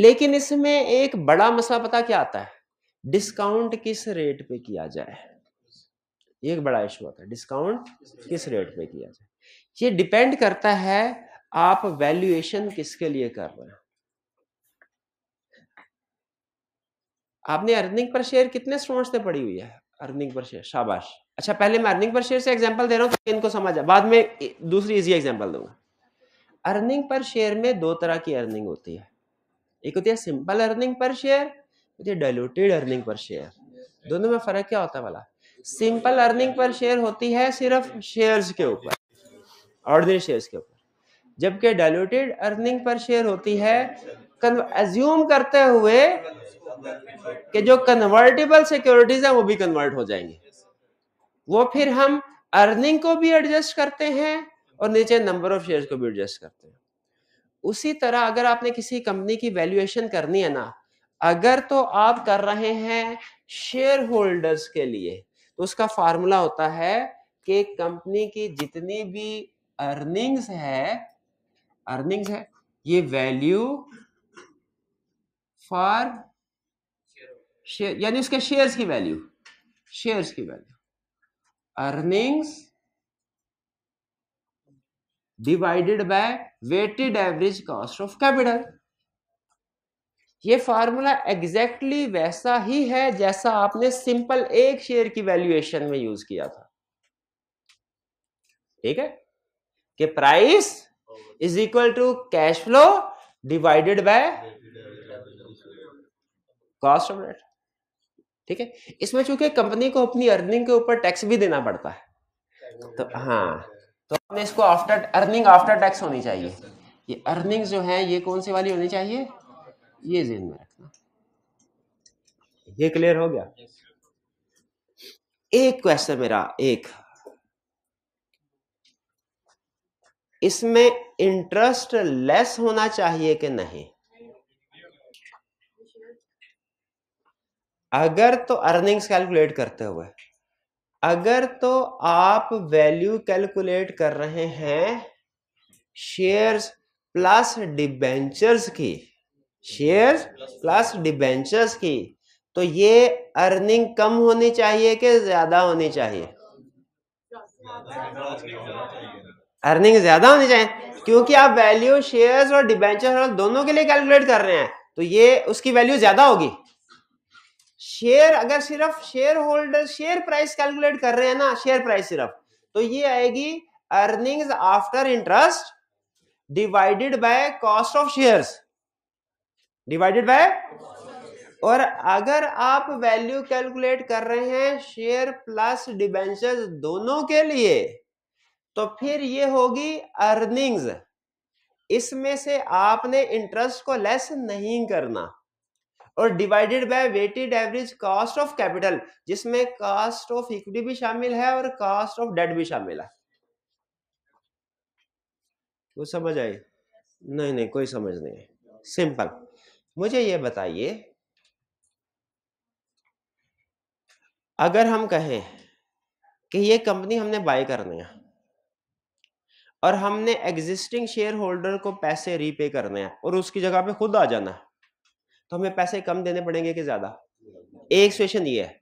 लेकिन इसमें एक बड़ा मसला पता क्या आता है डिस्काउंट किस रेट पे किया जाए एक बड़ा इशू होता है डिस्काउंट किस रेट पे किया जाए ये डिपेंड करता है आप वैल्यूएशन किसके लिए कर रहे हैं आपने अर्निंग पर शेयर कितने स्टूडेंट्स ने पढ़ी हुई है अर्निंग पर शेयर शाबाश अच्छा पहले मैं अर्निंग पर शेयर से एग्जांपल दे रहा हूँ तो इनको समझ आ बाद में दूसरी इजी एग्जांपल दूंगा अर्निंग पर शेयर में दो तरह की अर्निंग होती है एक होती है simple earning per share with diluted earning per share दोनों में फर्क क्या होता है वाला सिंपल अर्निंग पर शेयर होती है सिर्फ शेयर्स के ऊपर ऑर्डिनरी शेयर्स के ऊपर जबकि डायलूटेड अर्निंग पर शेयर होती है एज्यूम करते हुए कि जो कन्वर्टेबल सिक्योरिटीज है वो भी कन्वर्ट हो जाएंगे वो फिर हम अर्निंग को भी एडजस्ट करते हैं और नीचे नंबर ऑफ शेयर्स को भी एडजस्ट करते हैं उसी तरह अगर आपने किसी कंपनी की वैल्यूएशन करनी है ना अगर तो आप कर रहे हैं शेयर होल्डर्स के लिए तो उसका फार्मूला होता है कि कंपनी की जितनी भी अर्निंग्स है अर्निंग्स है ये वैल्यू फॉर शेयर यानी उसके शेयर्स की वैल्यू शेयर्स की value earnings divided by weighted average cost of capital ये फार्मूला एग्जैक्टली exactly वैसा ही है जैसा आपने सिंपल एक शेयर की वैल्यूएशन में यूज किया था ठीक है कि price is equal to cash flow divided by cost of debt ठीक है इसमें चूंकि कंपनी को अपनी अर्निंग के ऊपर टैक्स भी देना पड़ता है तो हाँ तो आपने इसको आफ्टर अर्निंग आफ्टर टैक्स होनी चाहिए ये अर्निंग जो है ये कौन सी वाली होनी चाहिए ये जेन में रखना ये क्लियर हो गया एक क्वेश्चन मेरा एक इसमें इंटरेस्ट लेस होना चाहिए कि नहीं अगर तो अर्निंग्स कैलकुलेट करते हुए अगर तो आप वैल्यू कैलकुलेट कर रहे हैं शेयर्स प्लस डिबेंचर्स की शेयर्स प्लस डिबेंचर्स की तो ये अर्निंग कम होनी चाहिए कि ज्यादा होनी चाहिए अर्निंग ज्यादा होनी चाहिए क्योंकि आप वैल्यू शेयर्स और डिबेंचर दोनों के लिए कैलकुलेट कर रहे हैं तो ये उसकी वैल्यू ज्यादा होगी शेयर अगर सिर्फ shareholder share price calculate कर रहे हैं ना शेयर प्राइस सिर्फ तो ये आएगी earnings after interest divided by cost of shares divided by और अगर आप वैल्यू कैलकुलेट कर रहे हैं शेयर प्लस डिबेंचर दोनों के लिए तो फिर ये होगी अर्निंग्स इसमें से आपने इंटरेस्ट को लेस नहीं करना और divided by weighted average cost of capital जिसमें कॉस्ट ऑफ इक्विटी भी शामिल है और कॉस्ट ऑफ डेट भी शामिल है वो समझ आई नहीं नहीं कोई समझ नहीं सिंपल मुझे ये बताइए अगर हम कहें कि ये कंपनी हमने बाय करनी है और हमने एग्जिस्टिंग शेयर होल्डर को पैसे रीपे करने हैं और उसकी जगह पे खुद आ जाना तो हमें पैसे कम देने पड़ेंगे कि ज्यादा एक सिचुएशन ये है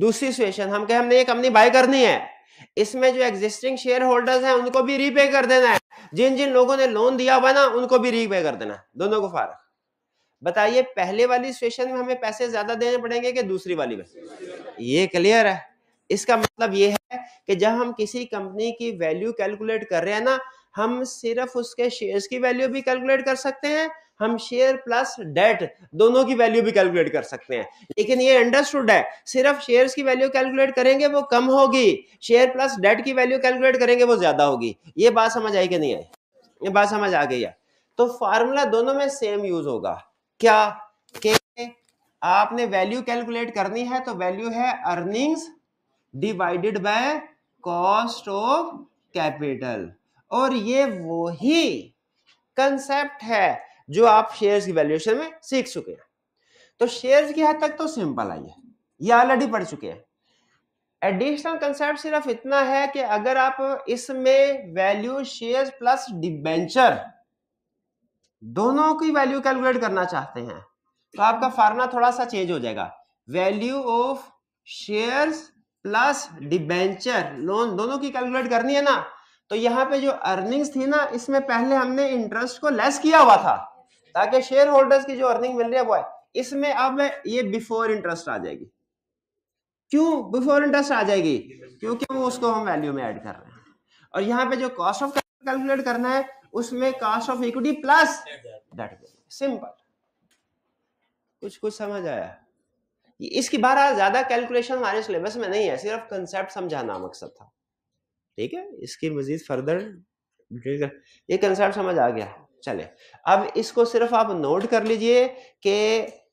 दूसरी सिचुएशन हम कहें हमने ये कंपनी बाय करनी है इसमें जो एग्जिस्टिंग शेयर होल्डर्स हैं उनको भी रीपे कर देना है जिन जिन लोगों ने लोन दिया हुआ ना उनको भी रीपे कर देना दोनों को फारक बताइए पहले वाली सिचुएशन में हमें पैसे ज्यादा देने पड़ेंगे कि दूसरी वाली में ये क्लियर है इसका मतलब ये है कि जब हम किसी कंपनी की वैल्यू कैलकुलेट कर रहे हैं ना हम सिर्फ उसके शेयर्स की वैल्यू भी कैलकुलेट कर सकते हैं हम शेयर प्लस डेट दोनों की वैल्यू भी कैलकुलेट कर सकते हैं लेकिन ये अंडरस्टूड है सिर्फ शेयर्स की वैल्यू कैलकुलेट करेंगे वो कम होगी शेयर प्लस डेट की वैल्यू कैलकुलेट करेंगे वो ज्यादा होगी ये बात समझ आई कि नहीं आई ये बात समझ आ गई है तो फार्मूला दोनों में सेम यूज होगा क्या के आपने वैल्यू कैलकुलेट करनी है तो वैल्यू है earnings divided by cost of capital और ये वही कंसेप्ट है जो आप शेयर्स की वैल्यूएशन में सीख चुके हैं तो शेयर्स की हद तक तो सिंपल आई है ये ऑलरेडी पढ़ चुके हैं एडिशनल कंसेप्ट सिर्फ इतना है कि अगर आप इसमें वैल्यू शेयर्स प्लस डिबेंचर दोनों की वैल्यू कैलकुलेट करना चाहते हैं तो आपका फार्मूला थोड़ा सा चेंज हो जाएगा value of shares plus debenture loan दोनों की कैलकुलेट करनी है ना तो यहाँ पे जो अर्निंग्स थी ना इसमें पहले हमने इंटरेस्ट को लेस किया हुआ था ताकि शेयर होल्डर्स की जो अर्निंग मिल रही है वो है इसमें अब ये बिफोर इंटरेस्ट आ जाएगी क्यों बिफोर इंटरेस्ट आ जाएगी क्योंकि वो उसको हम वैल्यू में ऐड कर रहे हैं और यहाँ पे जो कॉस्ट ऑफ कैलकुलेट करना है उसमें cost of equity plus debt simple कुछ कुछ समझ आया इसकी बारह ज्यादा कैलकुलेशन हमारे सिलेबस में नहीं है सिर्फ कंसेप्ट समझाना मकसद था ठीक है इसकी मजीद फर्दर ये कंसेप्ट समझ आ गया चले अब इसको सिर्फ आप नोट कर लीजिए कि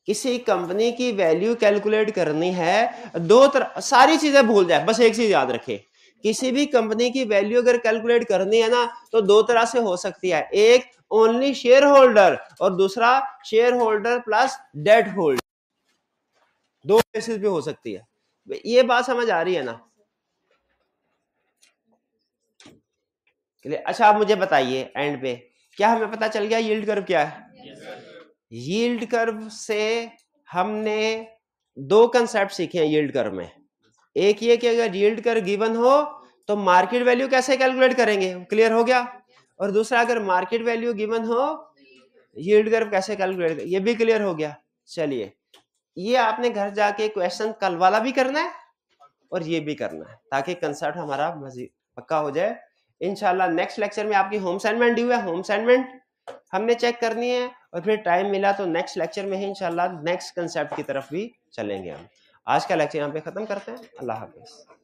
किसी कंपनी की वैल्यू कैलकुलेट करनी है दो तरह सारी चीजें भूल जाए बस एक चीज याद रखे किसी भी कंपनी की वैल्यू अगर कैलकुलेट करनी है ना तो दो तरह से हो सकती है एक ओनली शेयर होल्डर और दूसरा shareholder plus debt holder दो बेसिस पे हो सकती है ये बात समझ आ रही है ना अच्छा आप मुझे बताइए एंड पे क्या हमें पता चल गया यील्ड कर्व क्या है यील्ड कर्व से हमने दो कंसेप्ट सीखे हैं यील्ड कर्व में एक ये कि अगर यील्ड कर गिवन हो तो मार्केट वैल्यू कैसे कैलकुलेट करेंगे क्लियर हो गया और दूसरा अगर मार्केट वैल्यू गिवन हो यील्ड कर्व कैसे कैलकुलेट कर ये भी क्लियर हो गया चलिए ये आपने घर जाके क्वेश्चन कल वाला भी करना है और ये भी करना है ताकि कंसेप्ट हमारा मजीद पक्का हो जाए इनशाला नेक्स्ट लेक्चर में आपकी होम असाइनमेंट ड्यू है होम असाइनमेंट हमने चेक करनी है और फिर टाइम मिला तो नेक्स्ट लेक्चर में ही इनशाला नेक्स्ट कंसेप्ट की तरफ भी चलेंगे हम आज का लेक्चर यहाँ पे ख़त्म करते हैं अल्लाह हाफिज़